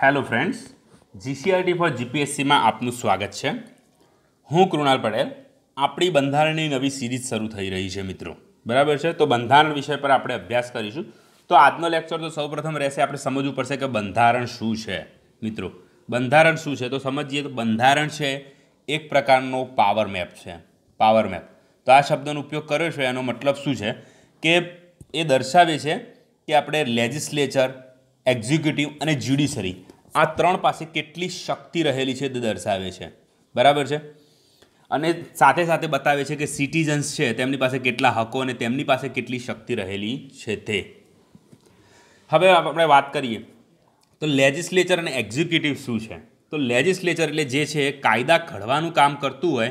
hello friends GCRT for જીપીએસસીમાં આપનું સ્વાગત છે હું કૃણાલ પટેલ આપણી બંધારણની નવી સિરીઝ શરૂ થઈ રહી છે મિત્રો બરાબર છે તો બંધારણ વિષય પર આપણે અભ્યાસ કરીશું તો આજનો લેક્ચર તો સૌપ્રથમ રહેશે આપણે સમજવું પડશે કે બંધારણ શું છે મિત્રો બંધારણ શું છે તો સમજીએ તો બંધારણ છે એક પ્રકારનો પાવર મેપ છે પાવર મેપ તો આ શબ્દનો ઉપયોગ કર્યો છે એનો મતલબ શું છે કે એ દર્શાવે છે કે આપણે લેજિસ્લેચર એક્ઝિક્યુટિવ અને જ્યુડિશરી આ ત્રણ પાસે કેટલી શક્તિ રહેલી છે તે દર્શાવે છે બરાબર છે અને સાથે સાથે બતાવે છે કે સિટીઝન્સ છે તેમની પાસે કેટલા હકો અને તેમની પાસે કેટલી શક્તિ રહેલી છે તે હવે આપણે વાત કરીએ તો લેજિસ્લેચર અને એક્ઝિક્યુટિવ શું છે તો લેજિસ્લેચર એટલે જે છે કાયદા ઘડવાનું કામ કરતું હોય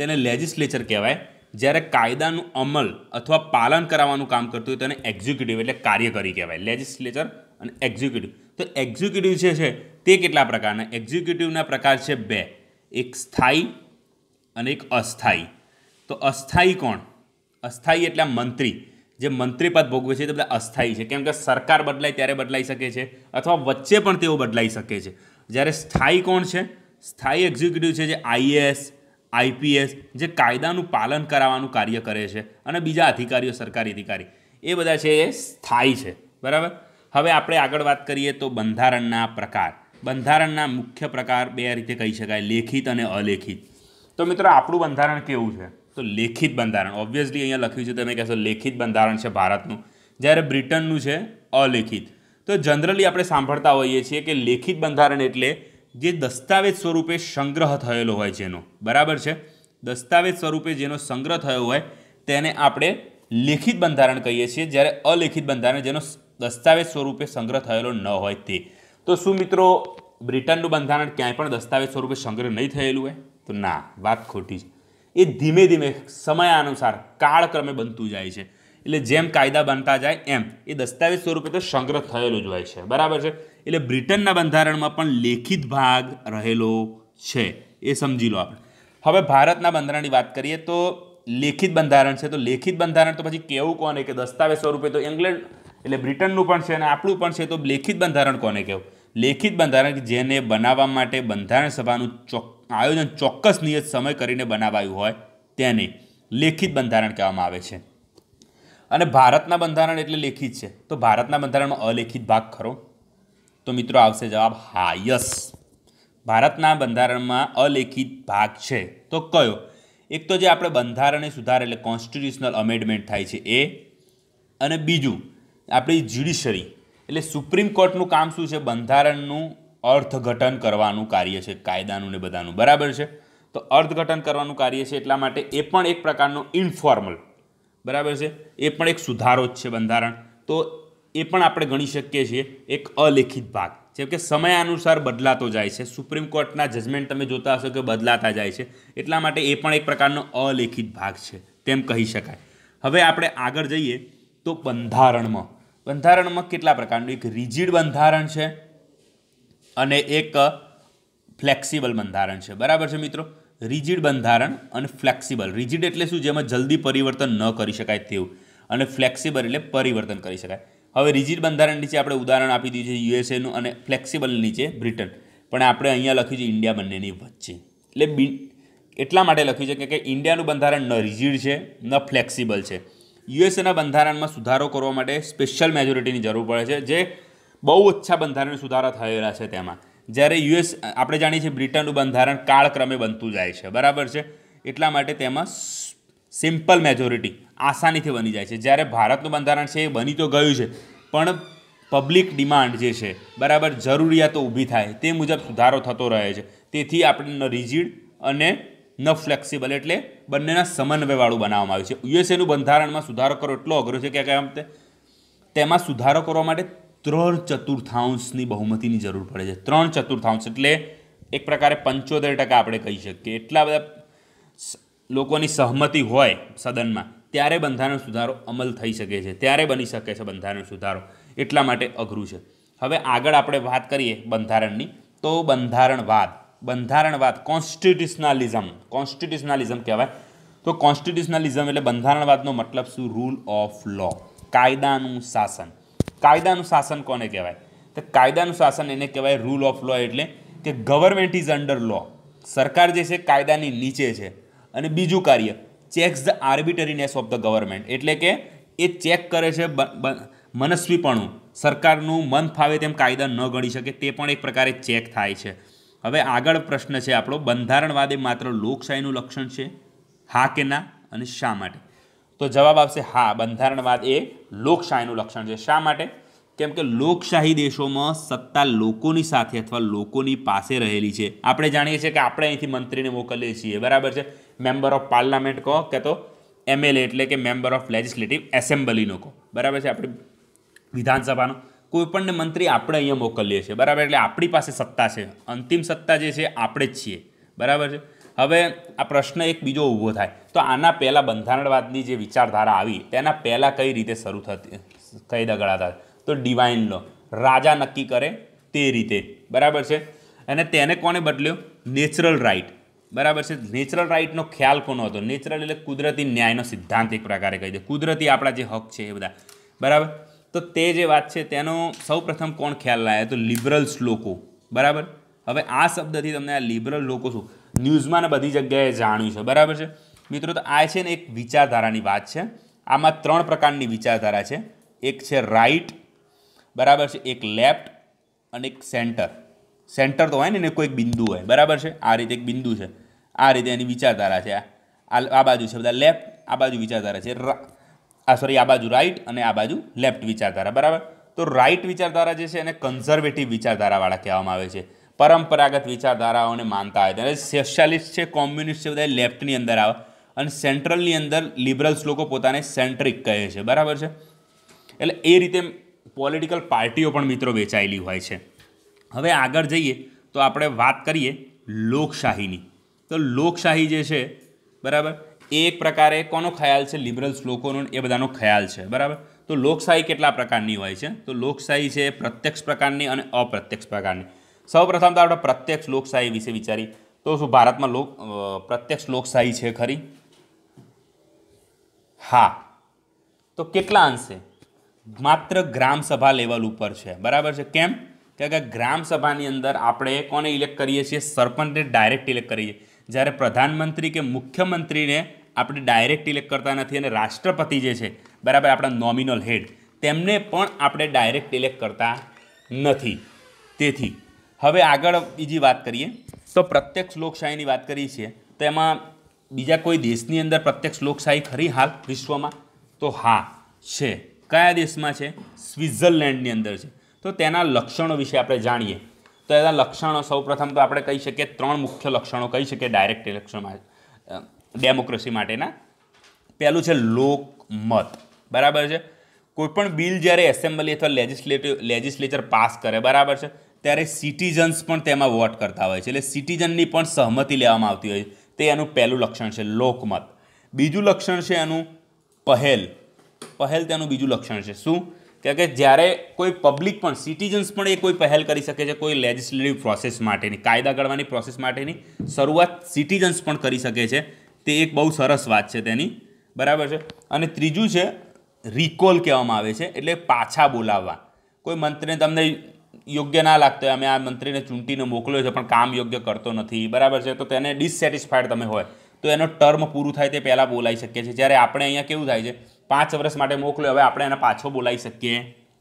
તેને લેજિસ્લેચર કહેવાય જ્યારે કાયદાનું અમલ અથવા પાલન કરાવવાનું કામ કરતું હોય તેને એક્ઝિક્યુટિવ એટલે કાર્યકારી કહેવાય લેજિસ્લેચર અને એક્ઝિક્યુટિવ તો એક્ઝિક્યુટિવ જે છે તે કેટલા પ્રકારના એક્ઝિક્યુટિવના પ્રકાર છે બે એક સ્થાયી અને એક અસ્થાયી તો અસ્થાયી કોણ અસ્થાયી એટલે મંત્રી જે મંત્રીપદ ભોગવે છે તે બધા અસ્થાયી છે કેમ કે સરકાર બદલાય ત્યારે બદલાઈ શકે છે અથવા વચ્ચે પણ તેઓ બદલાઈ શકે છે જ્યારે સ્થાયી કોણ છે સ્થાયી એક્ઝિક્યુટિવ છે જે આઈએએસ આઈપીએસ જે કાયદાનું પાલન કરાવવાનું કાર્ય કરે છે અને બીજા અધિકારીઓ સરકારી અધિકારી એ બધા છે એ સ્થાયી છે બરાબર હવે આપણે આગળ વાત કરીએ તો બંધારણના પ્રકાર બંધારણના મુખ્ય પ્રકાર બે રીતે કહી શકાય લેખિત અને અલેખિત તો મિત્રો આપણું બંધારણ કેવું છે તો લેખિત બંધારણ ઓબ્વિયસલી અહીંયા લખ્યું છે તમે કહેશો લેખિત બંધારણ છે ભારતનું જ્યારે બ્રિટનનું છે અલેખિત તો જનરલી આપણે સાંભળતા હોઈએ છીએ કે લેખિત બંધારણ એટલે જે દસ્તાવેજ સ્વરૂપે સંગ્રહ થયેલો હોય જેનો બરાબર છે દસ્તાવેજ સ્વરૂપે જેનો સંગ્રહ થયો હોય તેને આપણે લેખિત બંધારણ કહીએ છીએ જ્યારે અલેખિત બંધારણ જેનો દસ્તાવેજ સ્વરૂપે સંગ્રહ થયેલો ન હોય તે તો શું મિત્રો બ્રિટનનું બંધારણ ક્યાંય પણ દસ્તાવેજ સ્વરૂપે સંગ્રહ નહીં થયેલું હોય તો ના વાત ખોટી છે એ ધીમે ધીમે અનુસાર કાળક્રમે બનતું જાય છે એટલે જેમ કાયદા બનતા જાય એમ એ દસ્તાવેજ સ્વરૂપે તો સંગ્રહ થયેલો જ હોય છે બરાબર છે એટલે બ્રિટનના બંધારણમાં પણ લેખિત ભાગ રહેલો છે એ સમજી લો આપણે હવે ભારતના બંધારણની વાત કરીએ તો લેખિત બંધારણ છે તો લેખિત બંધારણ તો પછી કેવું કોને કે દસ્તાવેજ સ્વરૂપે તો ઇંગ્લેન્ડ એટલે બ્રિટનનું પણ છે અને આપણું પણ છે તો લેખિત બંધારણ કોને કહેવું લેખિત બંધારણ જેને બનાવવા માટે બંધારણ સભાનું ચોક આયોજન ચોક્કસ નિયત સમય કરીને બનાવાયું હોય તેને લેખિત બંધારણ કહેવામાં આવે છે અને ભારતના બંધારણ એટલે લેખિત છે તો ભારતના બંધારણમાં અલેખિત ભાગ ખરો તો મિત્રો આવશે જવાબ હા યસ ભારતના બંધારણમાં અલેખિત ભાગ છે તો કયો એક તો જે આપણે બંધારણે સુધાર એટલે કોન્સ્ટિટ્યુશનલ અમેન્ડમેન્ટ થાય છે એ અને બીજું આપણી જ્યુડિશરી એટલે સુપ્રીમ કોર્ટનું કામ શું છે બંધારણનું અર્થઘટન કરવાનું કાર્ય છે કાયદાનું ને બધાનું બરાબર છે તો અર્થઘટન કરવાનું કાર્ય છે એટલા માટે એ પણ એક પ્રકારનો ઇન્ફોર્મલ બરાબર છે એ પણ એક સુધારો જ છે બંધારણ તો એ પણ આપણે ગણી શકીએ છીએ એક અલેખિત ભાગ જેમ કે સમય અનુસાર બદલાતો જાય છે સુપ્રીમ કોર્ટના જજમેન્ટ તમે જોતા હશો કે બદલાતા જાય છે એટલા માટે એ પણ એક પ્રકારનો અલેખિત ભાગ છે તેમ કહી શકાય હવે આપણે આગળ જઈએ તો બંધારણમાં બંધારણમાં કેટલા પ્રકારનું એક રિજિડ બંધારણ છે અને એક ફ્લેક્સિબલ બંધારણ છે બરાબર છે મિત્રો રિજિડ બંધારણ અને ફ્લેક્સિબલ રિજિડ એટલે શું જેમાં જલ્દી પરિવર્તન ન કરી શકાય તેવું અને ફ્લેક્સિબલ એટલે પરિવર્તન કરી શકાય હવે રિજિડ બંધારણ નીચે આપણે ઉદાહરણ આપી દીધું છે યુએસએનું અને ફ્લેક્સિબલ નીચે બ્રિટન પણ આપણે અહીંયા લખ્યું છે ઇન્ડિયા બંનેની વચ્ચે એટલે એટલા માટે લખ્યું છે કે ઇન્ડિયાનું બંધારણ ન રિજિડ છે ન ફ્લેક્સિબલ છે યુએસએના બંધારણમાં સુધારો કરવા માટે સ્પેશિયલ મેજોરિટીની જરૂર પડે છે જે બહુ ઓછા બંધારણ સુધારા થયેલા છે તેમાં જ્યારે યુએસ આપણે જાણીએ છીએ બ્રિટનનું બંધારણ કાળક્રમે બનતું જાય છે બરાબર છે એટલા માટે તેમાં સિમ્પલ મેજોરિટી આસાનીથી બની જાય છે જ્યારે ભારતનું બંધારણ છે એ બની તો ગયું છે પણ પબ્લિક ડિમાન્ડ જે છે બરાબર જરૂરિયાતો ઊભી થાય તે મુજબ સુધારો થતો રહે છે તેથી આપણે રિજિડ અને ન ફ્લેક્સિબલ એટલે બંનેના સમન્વયવાળું બનાવવામાં આવ્યું છે યુએસએનું બંધારણમાં સુધારો કરો એટલો અઘરો છે કે કેમ તેમાં સુધારો કરવા માટે ત્રણ ચતુર્થાંશની બહુમતીની જરૂર પડે છે ત્રણ ચતુર્થાંશ એટલે એક પ્રકારે પંચોતેર ટકા આપણે કહી શકીએ એટલા બધા લોકોની સહમતિ હોય સદનમાં ત્યારે બંધારણ સુધારો અમલ થઈ શકે છે ત્યારે બની શકે છે બંધારણ સુધારો એટલા માટે અઘરું છે હવે આગળ આપણે વાત કરીએ બંધારણની તો બંધારણવાદ બંધારણવાદ કોન્સ્ટિટ્યુશનાલિઝમ કોન્સ્ટિટ્યુશનાલિઝમ કહેવાય તો કોન્સ્ટિટ્યુશનલિઝમ એટલે બંધારણવાદનો મતલબ શું રૂલ ઓફ લો કાયદાનું શાસન કાયદાનું શાસન કોને કહેવાય તો કાયદાનું શાસન એને કહેવાય રૂલ ઓફ લો એટલે કે ગવર્મેન્ટ ઇઝ અંડર લો સરકાર જે છે કાયદાની નીચે છે અને બીજું કાર્ય checks the arbitrariness of the government એટલે કે એ ચેક કરે છે મનસ્વીપણું સરકારનું મન ફાવે તેમ કાયદા ન ગણી શકે તે પણ એક પ્રકારે ચેક થાય છે હવે આગળ પ્રશ્ન છે આપણો બંધારણવાદ એ માત્ર લોકશાહીનું લક્ષણ છે હા કે ના અને શા માટે તો જવાબ આવશે હા બંધારણવાદ એ લોકશાહીનું લક્ષણ છે શા માટે કેમ કે લોકશાહી દેશોમાં સત્તા લોકોની સાથે અથવા લોકોની પાસે રહેલી છે આપણે જાણીએ છીએ કે આપણે અહીંથી મંત્રીને મોકલીએ છીએ બરાબર છે મેમ્બર ઓફ પાર્લામેન્ટ કહો કે તો એમએલએ એટલે કે મેમ્બર ઓફ લેજિસ્લેટિવ એસેમ્બલીનો કહો બરાબર છે આપણે વિધાનસભાનો કોઈપણને મંત્રી આપણે અહીંયા મોકલીએ છીએ બરાબર એટલે આપણી પાસે સત્તા છે અંતિમ સત્તા જે છે આપણે જ છીએ બરાબર છે હવે આ પ્રશ્ન એક બીજો ઊભો થાય તો આના પહેલાં બંધારણવાદની જે વિચારધારા આવી તેના પહેલાં કઈ રીતે શરૂ થતી કઈ દગડાતા તો ડિવાઇન લો રાજા નક્કી કરે તે રીતે બરાબર છે અને તેને કોને બદલ્યો નેચરલ રાઇટ બરાબર છે નેચરલ રાઇટનો ખ્યાલ કોનો હતો નેચરલ એટલે કુદરતી ન્યાયનો સિદ્ધાંત એક પ્રકારે કહી દે કુદરતી આપણા જે હક છે એ બધા બરાબર તો તે જે વાત છે તેનો સૌપ્રથમ કોણ ખ્યાલ લાવ્યા તો લિબરલ્સ લોકો બરાબર હવે આ શબ્દથી તમને આ લિબરલ લોકો શું ન્યૂઝમાં બધી જગ્યાએ જાણ્યું છે બરાબર છે મિત્રો તો આ છે ને એક વિચારધારાની વાત છે આમાં ત્રણ પ્રકારની વિચારધારા છે એક છે રાઈટ બરાબર છે એક લેફ્ટ અને એક સેન્ટર સેન્ટર તો હોય ને એને કોઈક બિંદુ હોય બરાબર છે આ રીતે એક બિંદુ છે આ રીતે એની વિચારધારા છે આ આ બાજુ છે બધા લેફ્ટ આ બાજુ વિચારધારા છે આ સોરી આ બાજુ રાઇટ અને આ બાજુ લેફ્ટ વિચારધારા બરાબર તો રાઇટ વિચારધારા જે છે એને કન્ઝર્વેટિવ વિચારધારાવાળા કહેવામાં આવે છે પરંપરાગત વિચારધારાઓને માનતા આવે ત્યારે સોશિયાલિસ્ટ છે કોમ્યુનિસ્ટ છે બધા લેફ્ટની અંદર આવે અને સેન્ટ્રલની અંદર લિબરલ્સ લોકો પોતાને સેન્ટ્રિક કહે છે બરાબર છે એટલે એ રીતે પોલિટિકલ પાર્ટીઓ પણ મિત્રો વેચાયેલી હોય છે હવે આગળ જઈએ તો આપણે વાત કરીએ લોકશાહીની તો લોકશાહી જે છે બરાબર એ એક પ્રકારે કોનો ખ્યાલ છે લિબરલ્સ લોકોનો એ બધાનો ખ્યાલ છે બરાબર તો લોકશાહી કેટલા પ્રકારની હોય છે તો લોકશાહી છે પ્રત્યક્ષ પ્રકારની અને અપ્રત્યક્ષ પ્રકારની સૌપ્રથમ તો આપણે પ્રત્યક્ષ લોકશાહી વિશે વિચારી તો શું ભારતમાં લોક પ્રત્યક્ષ લોકશાહી છે ખરી હા તો કેટલા અંશે માત્ર ગ્રામસભા લેવલ ઉપર છે બરાબર છે કેમ કે ગ્રામસભાની અંદર આપણે કોને ઇલેક્ટ કરીએ છીએ સરપંચને ડાયરેક્ટ ઇલેક્ટ કરીએ જ્યારે પ્રધાનમંત્રી કે મુખ્યમંત્રીને આપણે ડાયરેક્ટ ઇલેક્ટ કરતા નથી અને રાષ્ટ્રપતિ જે છે બરાબર આપણા નોમિનલ હેડ તેમને પણ આપણે ડાયરેક્ટ ઇલેક્ટ કરતા નથી તેથી હવે આગળ બીજી વાત કરીએ તો પ્રત્યક્ષ લોકશાહીની વાત કરી છે તો એમાં બીજા કોઈ દેશની અંદર પ્રત્યક્ષ લોકશાહી ખરી હાલ વિશ્વમાં તો હા છે કયા દેશમાં છે સ્વિટ્ઝરલેન્ડની અંદર છે તો તેના લક્ષણો વિશે આપણે જાણીએ તો એના લક્ષણો સૌપ્રથમ તો આપણે કહી શકીએ ત્રણ મુખ્ય લક્ષણો કહી શકીએ ડાયરેક્ટ ઇલેક્શનમાં ડેમોક્રેસી માટેના પહેલું છે લોકમત બરાબર છે કોઈપણ બિલ જ્યારે એસેમ્બલી અથવા લેજિસ્લેટિવ લેજિસ્લેચર પાસ કરે બરાબર છે ત્યારે સિટીઝન્સ પણ તેમાં વોટ કરતા હોય છે એટલે સિટીઝનની પણ સહમતિ લેવામાં આવતી હોય તે એનું પહેલું લક્ષણ છે લોકમત બીજું લક્ષણ છે એનું પહેલ પહેલ તેનું બીજું લક્ષણ છે શું કારણ કે જ્યારે કોઈ પબ્લિક પણ સિટીઝન્સ પણ એ કોઈ પહેલ કરી શકે છે કોઈ લેજિસ્લેટિવ પ્રોસેસ માટેની કાયદા ઘડવાની પ્રોસેસ માટેની શરૂઆત સિટીઝન્સ પણ કરી શકે છે તે એક બહુ સરસ વાત છે તેની બરાબર છે અને ત્રીજું છે રિકોલ કહેવામાં આવે છે એટલે પાછા બોલાવવા કોઈ મંત્રીને તમને યોગ્ય ના લાગતો હોય અમે આ મંત્રીને ચૂંટીને મોકલ્યો છે પણ કામ યોગ્ય કરતો નથી બરાબર છે તો તેને ડિસસેટિસ્ફાઈડ તમે હોય તો એનો ટર્મ પૂરું થાય તે પહેલાં બોલાવી શકીએ છીએ જ્યારે આપણે અહીંયા કેવું થાય છે પાંચ વર્ષ માટે મોકલ્યો હવે આપણે એને પાછો બોલાવી શકીએ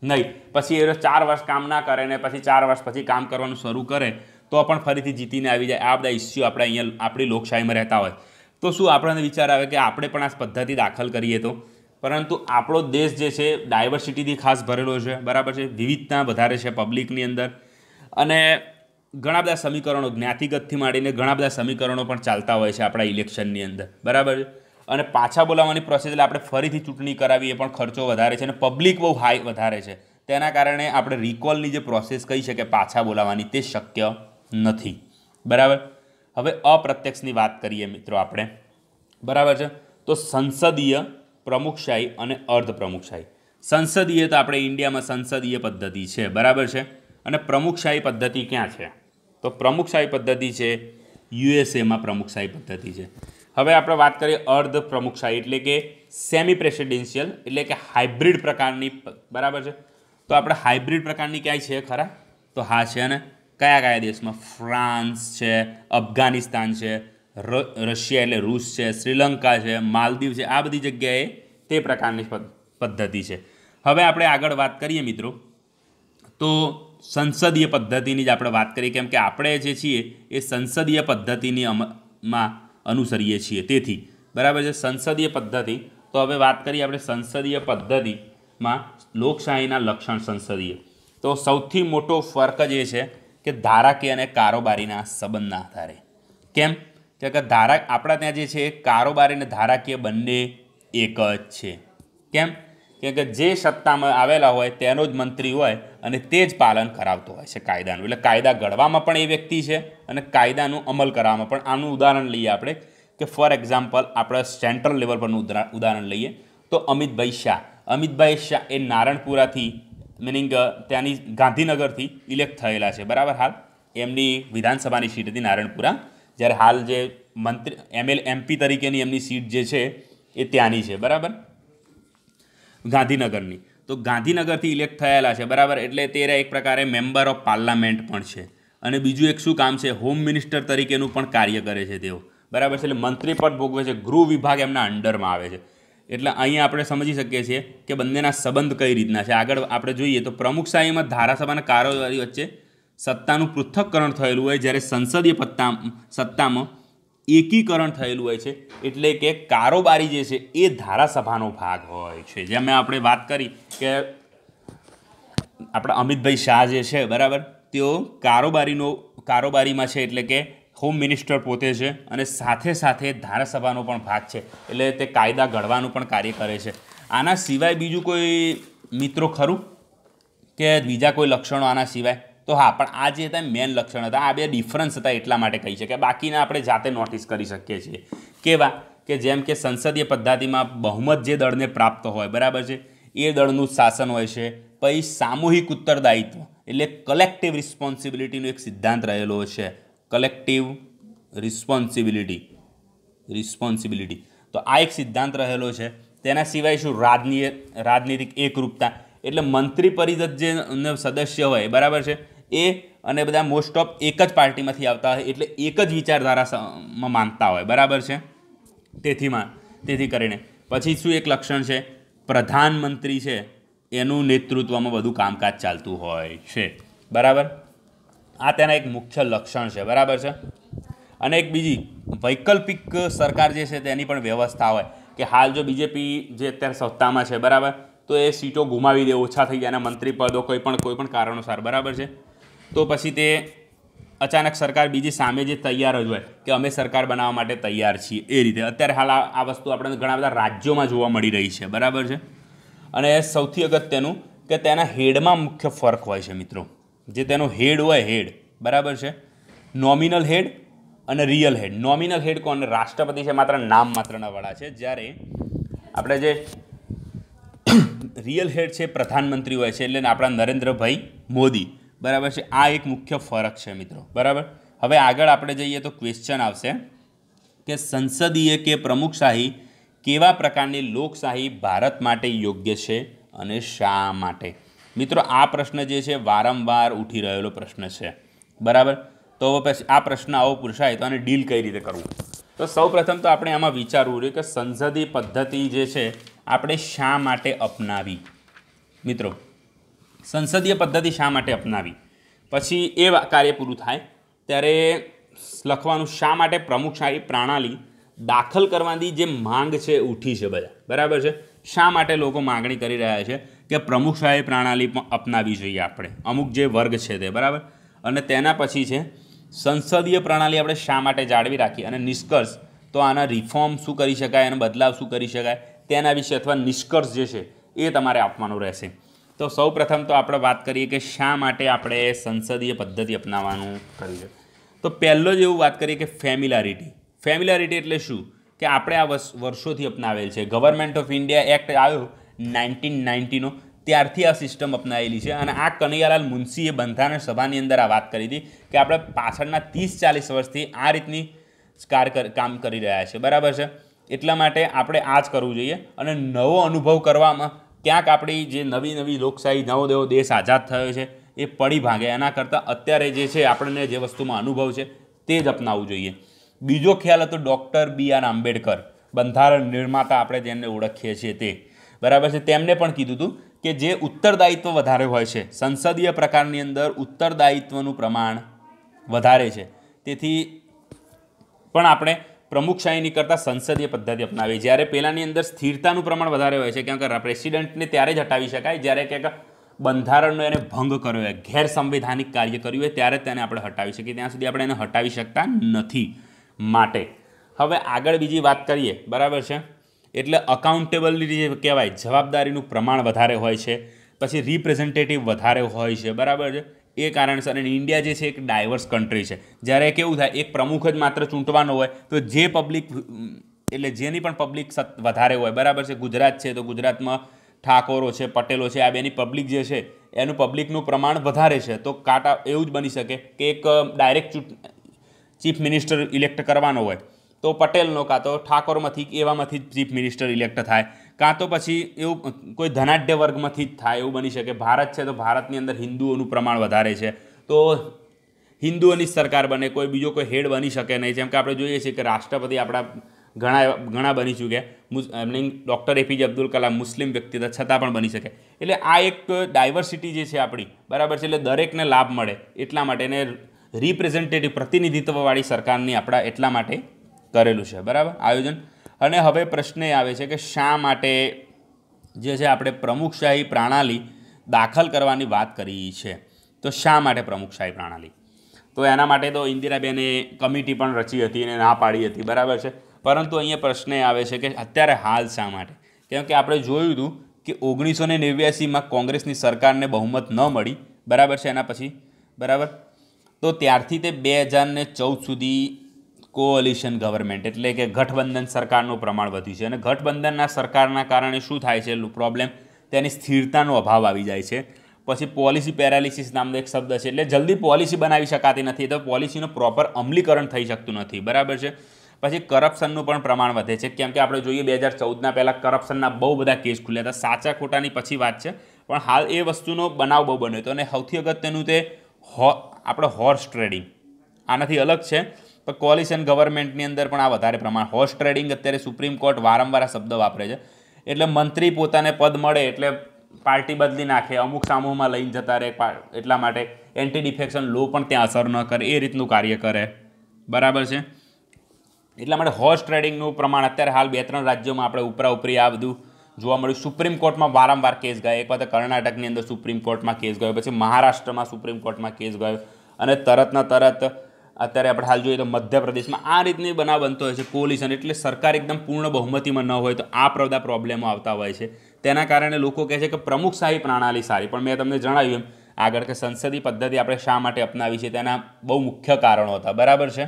નહીં પછી એ ચાર વર્ષ કામ ના કરે ને પછી ચાર વર્ષ પછી કામ કરવાનું શરૂ કરે તો પણ ફરીથી જીતીને આવી જાય આ બધા ઇસ્યુ આપણે અહીંયા આપણી લોકશાહીમાં રહેતા હોય તો શું આપણને વિચાર આવે કે આપણે પણ આ પદ્ધતિ દાખલ કરીએ તો પરંતુ આપણો દેશ જે છે ડાયવર્સિટીથી ખાસ ભરેલો છે બરાબર છે વિવિધતા વધારે છે પબ્લિકની અંદર અને ઘણા બધા સમીકરણો જ્ઞાતિગતથી માંડીને ઘણા બધા સમીકરણો પણ ચાલતા હોય છે આપણા ઇલેક્શનની અંદર બરાબર છે અને પાછા બોલાવવાની પ્રોસેસ એટલે આપણે ફરીથી ચૂંટણી કરાવી એ પણ ખર્ચો વધારે છે અને પબ્લિક બહુ હાઈ વધારે છે તેના કારણે આપણે રિકોલની જે પ્રોસેસ કહી શકે પાછા બોલાવવાની તે શક્ય નથી બરાબર હવે અપ્રત્યક્ષની વાત કરીએ મિત્રો આપણે બરાબર છે તો સંસદીય પ્રમુખશાહી અને અર્ધ પ્રમુખશાહી સંસદીય તો આપણે ઇન્ડિયામાં સંસદીય પદ્ધતિ છે બરાબર છે અને પ્રમુખશાહી પદ્ધતિ ક્યાં છે તો પ્રમુખશાહી પદ્ધતિ છે યુએસએમાં પ્રમુખશાહી પદ્ધતિ છે હવે આપણે વાત કરીએ અર્ધ પ્રમુખશાહી એટલે કે સેમી પ્રેસિડેન્શિયલ એટલે કે હાઇબ્રિડ પ્રકારની બરાબર છે તો આપણે હાઇબ્રિડ પ્રકારની ક્યાંય છે ખરા તો હા છે ને કયા કયા દેશમાં ફ્રાન્સ છે અફઘાનિસ્તાન છે રશિયા એટલે રૂસ છે શ્રીલંકા છે માલદીવ છે આ બધી જગ્યાએ તે પ્રકારની પદ્ધતિ છે હવે આપણે આગળ વાત કરીએ મિત્રો તો સંસદીય પદ્ધતિની જ આપણે વાત કરીએ કેમ કે આપણે જે છીએ એ સંસદીય પદ્ધતિની માં અનુસરીએ છીએ તેથી બરાબર છે સંસદીય પદ્ધતિ તો હવે વાત કરીએ આપણે સંસદીય પદ્ધતિમાં લોકશાહીના લક્ષણ સંસદીય તો સૌથી મોટો ફર્ક જે છે કે ધારાકીય અને કારોબારીના સંબંધના આધારે કેમ કે ધારા આપણા ત્યાં જે છે કારોબારી અને ધારાકીય બંને એક જ છે કેમ કેમ કે જે સત્તામાં આવેલા હોય તેનો જ મંત્રી હોય અને તે જ પાલન કરાવતો હોય છે કાયદાનું એટલે કાયદા ઘડવામાં પણ એ વ્યક્તિ છે અને કાયદાનું અમલ કરવામાં પણ આનું ઉદાહરણ લઈએ આપણે કે ફોર એક્ઝામ્પલ આપણે સેન્ટ્રલ લેવલ પરનું ઉદાહરણ લઈએ તો અમિતભાઈ શાહ અમિતભાઈ શાહ એ નારણપુરાથી મિનિંગ uh, ત્યાંની ગાંધીનગરથી ઇલેક્ટ થયેલા છે બરાબર હાલ એમની વિધાનસભાની સીટ હતી નારાયણપુરા જ્યારે હાલ જે મંત્રી એમએલ એમપી તરીકેની એમની સીટ જે છે એ ત્યાંની છે બરાબર ગાંધીનગરની તો ગાંધીનગરથી ઇલેક્ટ થયેલા છે બરાબર એટલે તે એક પ્રકારે મેમ્બર ઓફ પાર્લામેન્ટ પણ છે અને બીજું એક શું કામ છે હોમ મિનિસ્ટર તરીકેનું પણ કાર્ય કરે છે તેઓ બરાબર છે એટલે મંત્રી પદ ભોગવે છે ગૃહ વિભાગ એમના અંડરમાં આવે છે એટલે અહીંયા આપણે સમજી શકીએ છીએ કે બંનેના સંબંધ કઈ રીતના છે આગળ આપણે જોઈએ તો પ્રમુખશાહીમાં ધારાસભાના કારોબારી વચ્ચે સત્તાનું પૃથ્થકરણ થયેલું હોય જ્યારે સંસદીય પત્તા સત્તામાં એકીકરણ થયેલું હોય છે એટલે કે કારોબારી જે છે એ ધારાસભાનો ભાગ હોય છે જેમ આપણે વાત કરી કે આપણા અમિતભાઈ શાહ જે છે બરાબર તેઓ કારોબારીનો કારોબારીમાં છે એટલે કે હોમ મિનિસ્ટર પોતે છે અને સાથે સાથે ધારાસભાનો પણ ભાગ છે એટલે તે કાયદા ઘડવાનું પણ કાર્ય કરે છે આના સિવાય બીજું કોઈ મિત્રો ખરું કે બીજા કોઈ લક્ષણો આના સિવાય તો હા પણ આ જે હતા મેન લક્ષણ હતા આ બે ડિફરન્સ હતા એટલા માટે કહી શકે કે બાકીના આપણે જાતે નોટિસ કરી શકીએ છીએ કેવા કે જેમ કે સંસદીય પદ્ધતિમાં બહુમત જે દળને પ્રાપ્ત હોય બરાબર છે એ દળનું શાસન હોય છે પછી સામૂહિક ઉત્તરદાયિત્વ એટલે કલેક્ટિવ રિસ્પોન્સિબિલિટીનો એક સિદ્ધાંત રહેલો છે કલેક્ટિવ રિસ્પોન્સિબિલિટી રિસ્પોન્સિબિલિટી તો આ એક સિદ્ધાંત રહેલો છે તેના સિવાય શું રાજનીય રાજનીતિક એકરૂપતા એટલે મંત્રી પરિષદ જે સદસ્ય હોય બરાબર છે એ અને બધા મોસ્ટ ઓફ એક જ પાર્ટીમાંથી આવતા હોય એટલે એક જ વિચારધારામાં માનતા હોય બરાબર છે તેથીમાં તેથી કરીને પછી શું એક લક્ષણ છે પ્રધાનમંત્રી છે એનું નેતૃત્વમાં બધું કામકાજ ચાલતું હોય છે બરાબર આ તેના એક મુખ્ય લક્ષણ છે બરાબર છે અને એક બીજી વૈકલ્પિક સરકાર જે છે તેની પણ વ્યવસ્થા હોય કે હાલ જો બીજેપી જે અત્યારે સત્તામાં છે બરાબર તો એ સીટો ગુમાવી દે ઓછા થઈ ગયા મંત્રી પદો કોઈ પણ કોઈ પણ કારણોસર બરાબર છે તો પછી તે અચાનક સરકાર બીજી સામે જે તૈયાર જ હોય કે અમે સરકાર બનાવવા માટે તૈયાર છીએ એ રીતે અત્યારે હાલ આ વસ્તુ આપણને ઘણા બધા રાજ્યોમાં જોવા મળી રહી છે બરાબર છે અને સૌથી અગત્યનું કે તેના હેડમાં મુખ્ય ફરક હોય છે મિત્રો જે તેનો હેડ હોય હેડ બરાબર છે નોમિનલ હેડ અને રિયલ હેડ નોમિનલ હેડ કોણ રાષ્ટ્રપતિ છે માત્ર નામ માત્રના વડા છે જ્યારે આપણે જે રિયલ હેડ છે પ્રધાનમંત્રી હોય છે એટલે આપણા નરેન્દ્રભાઈ મોદી બરાબર છે આ એક મુખ્ય ફરક છે મિત્રો બરાબર હવે આગળ આપણે જઈએ તો ક્વેશ્ચન આવશે કે સંસદીય કે પ્રમુખશાહી કેવા પ્રકારની લોકશાહી ભારત માટે યોગ્ય છે અને શા માટે મિત્રો આ પ્રશ્ન જે છે વારંવાર ઉઠી રહેલો પ્રશ્ન છે બરાબર તો પછી આ પ્રશ્ન આવો પૂછાય તો આને ડીલ કઈ રીતે કરવું તો સૌપ્રથમ તો આપણે આમાં વિચારવું જોઈએ કે સંસદીય પદ્ધતિ જે છે આપણે શા માટે અપનાવી મિત્રો સંસદીય પદ્ધતિ શા માટે અપનાવી પછી એ કાર્ય પૂરું થાય ત્યારે લખવાનું શા માટે પ્રમુખશાહી પ્રણાલી દાખલ કરવાની જે માંગ છે ઉઠી છે બધા બરાબર છે શા માટે લોકો માગણી કરી રહ્યા છે કે પ્રમુખશાહી પ્રણાલી પણ અપનાવવી જોઈએ આપણે અમુક જે વર્ગ છે તે બરાબર અને તેના પછી છે સંસદીય પ્રણાલી આપણે શા માટે જાળવી રાખીએ અને નિષ્કર્ષ તો આના રિફોર્મ શું કરી શકાય અને બદલાવ શું કરી શકાય તેના વિશે અથવા નિષ્કર્ષ જે છે એ તમારે આપવાનું રહેશે તો સૌ પ્રથમ તો આપણે વાત કરીએ કે શા માટે આપણે સંસદીય પદ્ધતિ અપનાવવાનું કર્યું છે તો પહેલો જ એવું વાત કરીએ કે ફેમિલારિટી ફેમિલારિટી એટલે શું કે આપણે આ વર્ષોથી અપનાવેલ છે ગવર્મેન્ટ ઓફ ઇન્ડિયા એક્ટ આવ્યો નાઇન્ટીન નાઇન્ટીનો ત્યારથી આ સિસ્ટમ અપનાવેલી છે અને આ કનૈયાલાલ મુનશીએ બંધારણ સભાની અંદર આ વાત કરી હતી કે આપણે પાછળના ત્રીસ ચાલીસ વર્ષથી આ રીતની કાર કામ કરી રહ્યા છે બરાબર છે એટલા માટે આપણે આ જ કરવું જોઈએ અને નવો અનુભવ કરવામાં ક્યાંક આપણી જે નવી નવી લોકશાહી નવો દેવો દેશ આઝાદ થયો છે એ પડી ભાગે એના કરતાં અત્યારે જે છે આપણને જે વસ્તુમાં અનુભવ છે તે જ અપનાવવું જોઈએ બીજો ખ્યાલ હતો ડૉક્ટર બી આર આંબેડકર બંધારણ નિર્માતા આપણે જેમને ઓળખીએ છીએ તે બરાબર છે તેમણે પણ કીધું હતું કે જે ઉત્તરદાયિત્વ વધારે હોય છે સંસદીય પ્રકારની અંદર ઉત્તરદાયિત્વનું પ્રમાણ વધારે છે તેથી પણ આપણે પ્રમુખશાહીની કરતાં સંસદીય પદ્ધતિ અપનાવી જ્યારે પહેલાંની અંદર સ્થિરતાનું પ્રમાણ વધારે હોય છે કેમ કે પ્રેસિડેન્ટને ત્યારે જ હટાવી શકાય જ્યારે ક્યાંક બંધારણનો એને ભંગ કર્યો હોય ગેરસંવૈધાનિક કાર્ય કર્યું હોય ત્યારે તેને આપણે હટાવી શકીએ ત્યાં સુધી આપણે એને હટાવી શકતા નથી માટે હવે આગળ બીજી વાત કરીએ બરાબર છે એટલે અકાઉન્ટેબલની જે કહેવાય જવાબદારીનું પ્રમાણ વધારે હોય છે પછી રિપ્રેઝેન્ટેટિવ વધારે હોય છે બરાબર છે એ કારણસર અને ઇન્ડિયા જે છે એક ડાયવર્સ કન્ટ્રી છે જ્યારે કેવું થાય એક પ્રમુખ જ માત્ર ચૂંટવાનો હોય તો જે પબ્લિક એટલે જેની પણ પબ્લિક વધારે હોય બરાબર છે ગુજરાત છે તો ગુજરાતમાં ઠાકોરો છે પટેલો છે આ બેની પબ્લિક જે છે એનું પબ્લિકનું પ્રમાણ વધારે છે તો કાંટા એવું જ બની શકે કે એક ડાયરેક્ટ ચીફ મિનિસ્ટર ઇલેક્ટ કરવાનો હોય તો પટેલનો કાં તો ઠાકોરમાંથી એવામાંથી જ ચીફ મિનિસ્ટર ઇલેક્ટ થાય કાં તો પછી એવું કોઈ ધનાઢ્ય વર્ગમાંથી જ થાય એવું બની શકે ભારત છે તો ભારતની અંદર હિન્દુઓનું પ્રમાણ વધારે છે તો હિન્દુઓની જ સરકાર બને કોઈ બીજો કોઈ હેડ બની શકે નહીં જેમ કે આપણે જોઈએ છીએ કે રાષ્ટ્રપતિ આપણા ઘણા ઘણા બની ચૂક્યા એમની doctor A P J Abdul Kalam Muslim વ્યક્તિ હતા છતાં પણ બની શકે એટલે આ એક ડાયવર્સિટી જે છે આપણી બરાબર છે એટલે દરેકને લાભ મળે એટલા માટે એને રિપ્રેઝેન્ટેટિવ પ્રતિનિધિત્વવાળી સરકારની આપણા એટલા માટે કરેલું છે બરાબર આયોજન અને હવે પ્રશ્ન એ આવે છે કે શા માટે જે છે આપણે પ્રમુખશાહી પ્રણાલી દાખલ કરવાની વાત કરી છે તો શા માટે પ્રમુખશાહી પ્રણાલી તો એના માટે તો ઇન્દિરાબેને કમિટી પણ રચી હતી અને ના પાડી હતી બરાબર છે પરંતુ અહીંયા પ્રશ્ન આવે છે કે અત્યારે હાલ શા માટે કેમ કે આપણે જોયું હતું કે ઓગણીસો ને નેવ્યાસીમાં કોંગ્રેસની સરકારને બહુમત ન મળી બરાબર છે એના પછી બરાબર તો ત્યારથી તે બે હજારને ચૌદ સુધી કોઅલિશન ગવર્મેન્ટ એટલે કે ગઠબંધન સરકારનું પ્રમાણ વધ્યું છે અને ગઠબંધનના સરકારના કારણે શું થાય છે પ્રોબ્લેમ તેની સ્થિરતાનો અભાવ આવી જાય છે પછી પોલિસી પેરાલિસિસ નામનો એક શબ્દ છે એટલે જલ્દી પોલિસી બનાવી શકાતી નથી તો પોલિસીનું પ્રોપર અમલીકરણ થઈ શકતું નથી બરાબર છે પછી કરપ્શનનું પણ પ્રમાણ વધે છે કેમ કે આપણે જોઈએ બે હજાર ચૌદના પહેલાં કરપ્શનના બહુ બધા કેસ ખુલ્યા હતા સાચા ખોટાની પછી વાત છે પણ હાલ એ વસ્તુનો બનાવ બહુ બન્યો હતો અને સૌથી અગત્યનું તે હો આપણે હોર્સ ટ્રેડિંગ આનાથી અલગ છે પણ કોલિશન ગવર્મેન્ટની અંદર પણ આ વધારે પ્રમાણ હોર્સ ટ્રેડિંગ અત્યારે સુપ્રીમ કોર્ટ વારંવાર આ શબ્દ વાપરે છે એટલે મંત્રી પોતાને પદ મળે એટલે પાર્ટી બદલી નાખે અમુક સામૂહમાં લઈને જતા રહે એટલા માટે એન્ટી ડિફેક્શન લો પણ ત્યાં અસર ન કરે એ રીતનું કાર્ય કરે બરાબર છે એટલા માટે હોર્સ ટ્રેડિંગનું પ્રમાણ અત્યારે હાલ બે ત્રણ રાજ્યોમાં આપણે ઉપરા ઉપરી આ બધું જોવા મળ્યું સુપ્રીમ કોર્ટમાં વારંવાર કેસ ગયા એક વખત કર્ણાટકની અંદર સુપ્રીમ કોર્ટમાં કેસ ગયો પછી મહારાષ્ટ્રમાં સુપ્રીમ કોર્ટમાં કેસ ગયો અને તરતના તરત અત્યારે આપણે હાલ જોઈએ તો મધ્યપ્રદેશમાં આ રીતની બનાવ બનતો હોય છે કોલિશન એટલે સરકાર એકદમ પૂર્ણ બહુમતીમાં ન હોય તો આ બધા પ્રોબ્લેમો આવતા હોય છે તેના કારણે લોકો કહે છે કે પ્રમુખ પ્રમુખશાહી પ્રણાલી સારી પણ મેં તમને જણાવ્યું એમ આગળ કે સંસદીય પદ્ધતિ આપણે શા માટે અપનાવી છે તેના બહુ મુખ્ય કારણો હતા બરાબર છે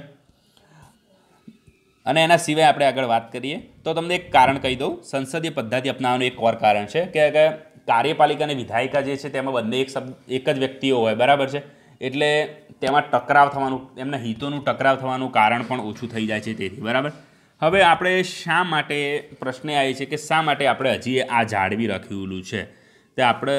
અને એના સિવાય આપણે આગળ વાત કરીએ તો તમને એક કારણ કહી દઉં સંસદીય પદ્ધતિ અપનાવવાનું એક ઓર કારણ છે કે કાર્યપાલિકા અને વિધાયિકા જે છે તેમાં બંને એક શબ્દ એક જ વ્યક્તિઓ હોય બરાબર છે એટલે તેમાં ટકરાવ થવાનું એમના હિતોનું ટકરાવ થવાનું કારણ પણ ઓછું થઈ જાય છે તેથી બરાબર હવે આપણે શા માટે પ્રશ્ન આવે છે કે શા માટે આપણે હજી આ જાળવી રાખેલું છે તે આપણે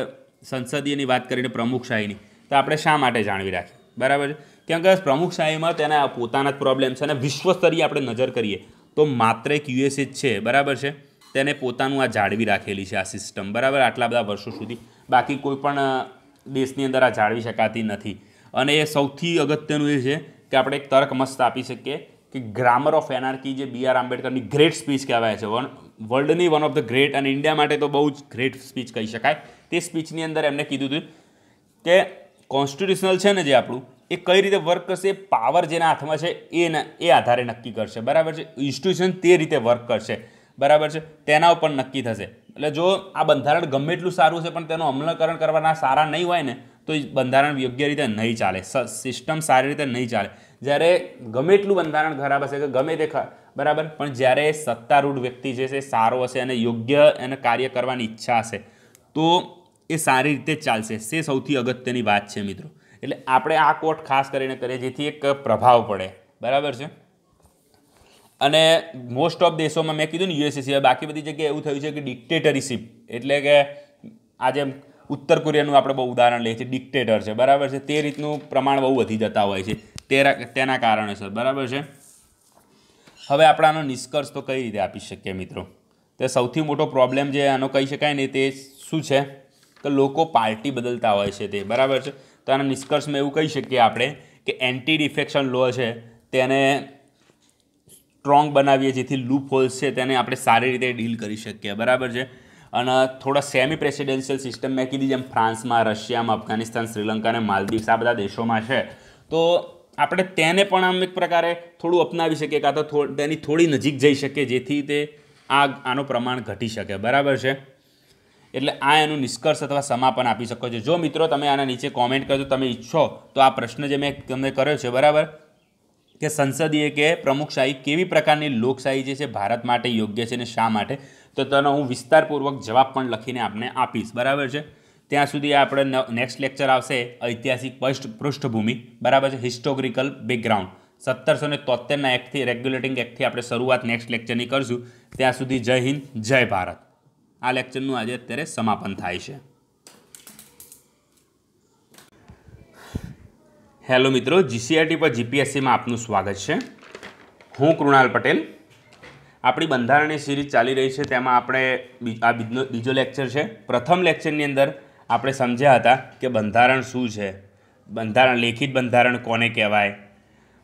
સંસદીયની વાત કરીને પ્રમુખશાહીની તો આપણે શા માટે જાળવી રાખીએ બરાબર છે ત્યાં આગળ પ્રમુખ શાહીમાં તેના પોતાના જ પ્રોબ્લેમ છે અને વિશ્વ સ્તરીય આપણે નજર કરીએ તો માત્ર એક યુએસએ જ છે બરાબર છે તેને પોતાનું આ જાળવી રાખેલી છે આ સિસ્ટમ બરાબર આટલા બધા વર્ષો સુધી બાકી કોઈ પણ દેશની અંદર આ જાળવી શકાતી નથી અને એ સૌથી અગત્યનું એ છે કે આપણે એક તર્ક મસ્ત આપી શકીએ કે ગ્રામર ઓફ એનાર્કી જે બી આર આંબેડકરની ગ્રેટ સ્પીચ કહેવાય છે વન વર્લ્ડની વન ઓફ ધ ગ્રેટ અને ઇન્ડિયા માટે તો બહુ જ ગ્રેટ સ્પીચ કહી શકાય તે સ્પીચની અંદર એમને કીધું હતું કે કોન્સ્ટિટ્યુશનલ છે ને જે આપણું એ કઈ રીતે વર્ક કરશે પાવર જેના હાથમાં છે એના એ આધારે નક્કી કરશે બરાબર છે ઇન્સ્ટિટ્યુશન તે રીતે વર્ક કરશે બરાબર છે તેના ઉપર નક્કી થશે એટલે જો આ બંધારણ ગમે એટલું સારું છે પણ તેનું અમલકરણ કરવાના સારા નહીં હોય ને તો બંધારણ યોગ્ય રીતે નહીં ચાલે સિસ્ટમ સારી રીતે નહીં ચાલે જ્યારે ગમે એટલું બંધારણ ખરાબ હશે કે ગમે તે બરાબર પણ જ્યારે સત્તારૂઢ વ્યક્તિ જે છે સારો હશે અને યોગ્ય એને કાર્ય કરવાની ઈચ્છા હશે તો એ સારી રીતે ચાલશે સે સૌથી અગત્યની વાત છે મિત્રો એટલે આપણે આ કોટ ખાસ કરીને કરીએ જેથી એક પ્રભાવ પડે બરાબર છે અને મોસ્ટ ઓફ દેશોમાં મેં કીધું ને યુએસએ સિવાય બાકી બધી જગ્યાએ એવું થયું છે કે ડિક્ટેટરશીપ એટલે કે આજે ઉત્તર કોરિયાનું આપણે બહુ ઉદાહરણ લઈએ છીએ ડિક્ટેટર છે બરાબર છે તે રીતનું પ્રમાણ બહુ વધી જતા હોય છે તેના તેના કારણેસર બરાબર છે હવે આપણે આનો નિષ્કર્ષ તો કઈ રીતે આપી શકીએ મિત્રો તે સૌથી મોટો પ્રોબ્લેમ જે આનો કહી શકાય ને તે શું છે કે લોકો પાર્ટી બદલતા હોય છે તે બરાબર છે તો આના નિષ્કર્ષમાં એવું કહી શકીએ આપણે કે એન્ટી ડિફેક્શન લો છે તેને સ્ટ્રોંગ બનાવીએ જેથી લૂપ હોલ્સ છે તેને આપણે સારી રીતે ડીલ કરી શકીએ બરાબર છે અને થોડા સેમી પ્રેસિડેન્શિયલ સિસ્ટમ મેં કીધી જેમ ફ્રાન્સમાં રશિયામાં અફઘાનિસ્તાન શ્રીલંકા અને માલદીવ્સ આ બધા દેશોમાં છે તો આપણે તેને પણ આમ એક પ્રકારે થોડું અપનાવી શકીએ કાં તો તેની થોડી નજીક જઈ શકીએ જેથી તે આ આનું પ્રમાણ ઘટી શકે બરાબર છે એટલે આ એનું નિષ્કર્ષ અથવા સમાપન આપી શકો છો જો મિત્રો તમે આના નીચે કોમેન્ટ કરજો તમે ઈચ્છો તો આ પ્રશ્ન જે મેં તમને કર્યો છે બરાબર કે સંસદીય કે પ્રમુખશાહી કેવી પ્રકારની લોકશાહી જે છે ભારત માટે યોગ્ય છે અને શા માટે તો તેનો હું વિસ્તારપૂર્વક જવાબ પણ લખીને આપને આપીશ બરાબર છે ત્યાં સુધી આપણે નેક્સ્ટ લેક્ચર આવશે ઐતિહાસિક પષ્ટ પૃષ્ઠભૂમિ બરાબર છે હિસ્ટોરિકલ બેકગ્રાઉન્ડ સત્તરસો ને તોતેરના એક્ટથી રેગ્યુલેટિંગ એક્ટથી આપણે શરૂઆત નેક્સ્ટ લેક્ચરની કરશું ત્યાં સુધી જય હિન્દ જય ભારત આ લેક્ચરનું આજે અત્યારે સમાપન થાય છે હેલો મિત્રો જીસીઆરટી પર જીપીએસસીમાં આપનું સ્વાગત છે હું કૃણાલ પટેલ આપણી બંધારણની સિરીઝ ચાલી રહી છે તેમાં આપણે આ બીજો લેક્ચર છે પ્રથમ લેક્ચરની અંદર આપણે સમજ્યા હતા કે બંધારણ શું છે બંધારણ લેખિત બંધારણ કોને કહેવાય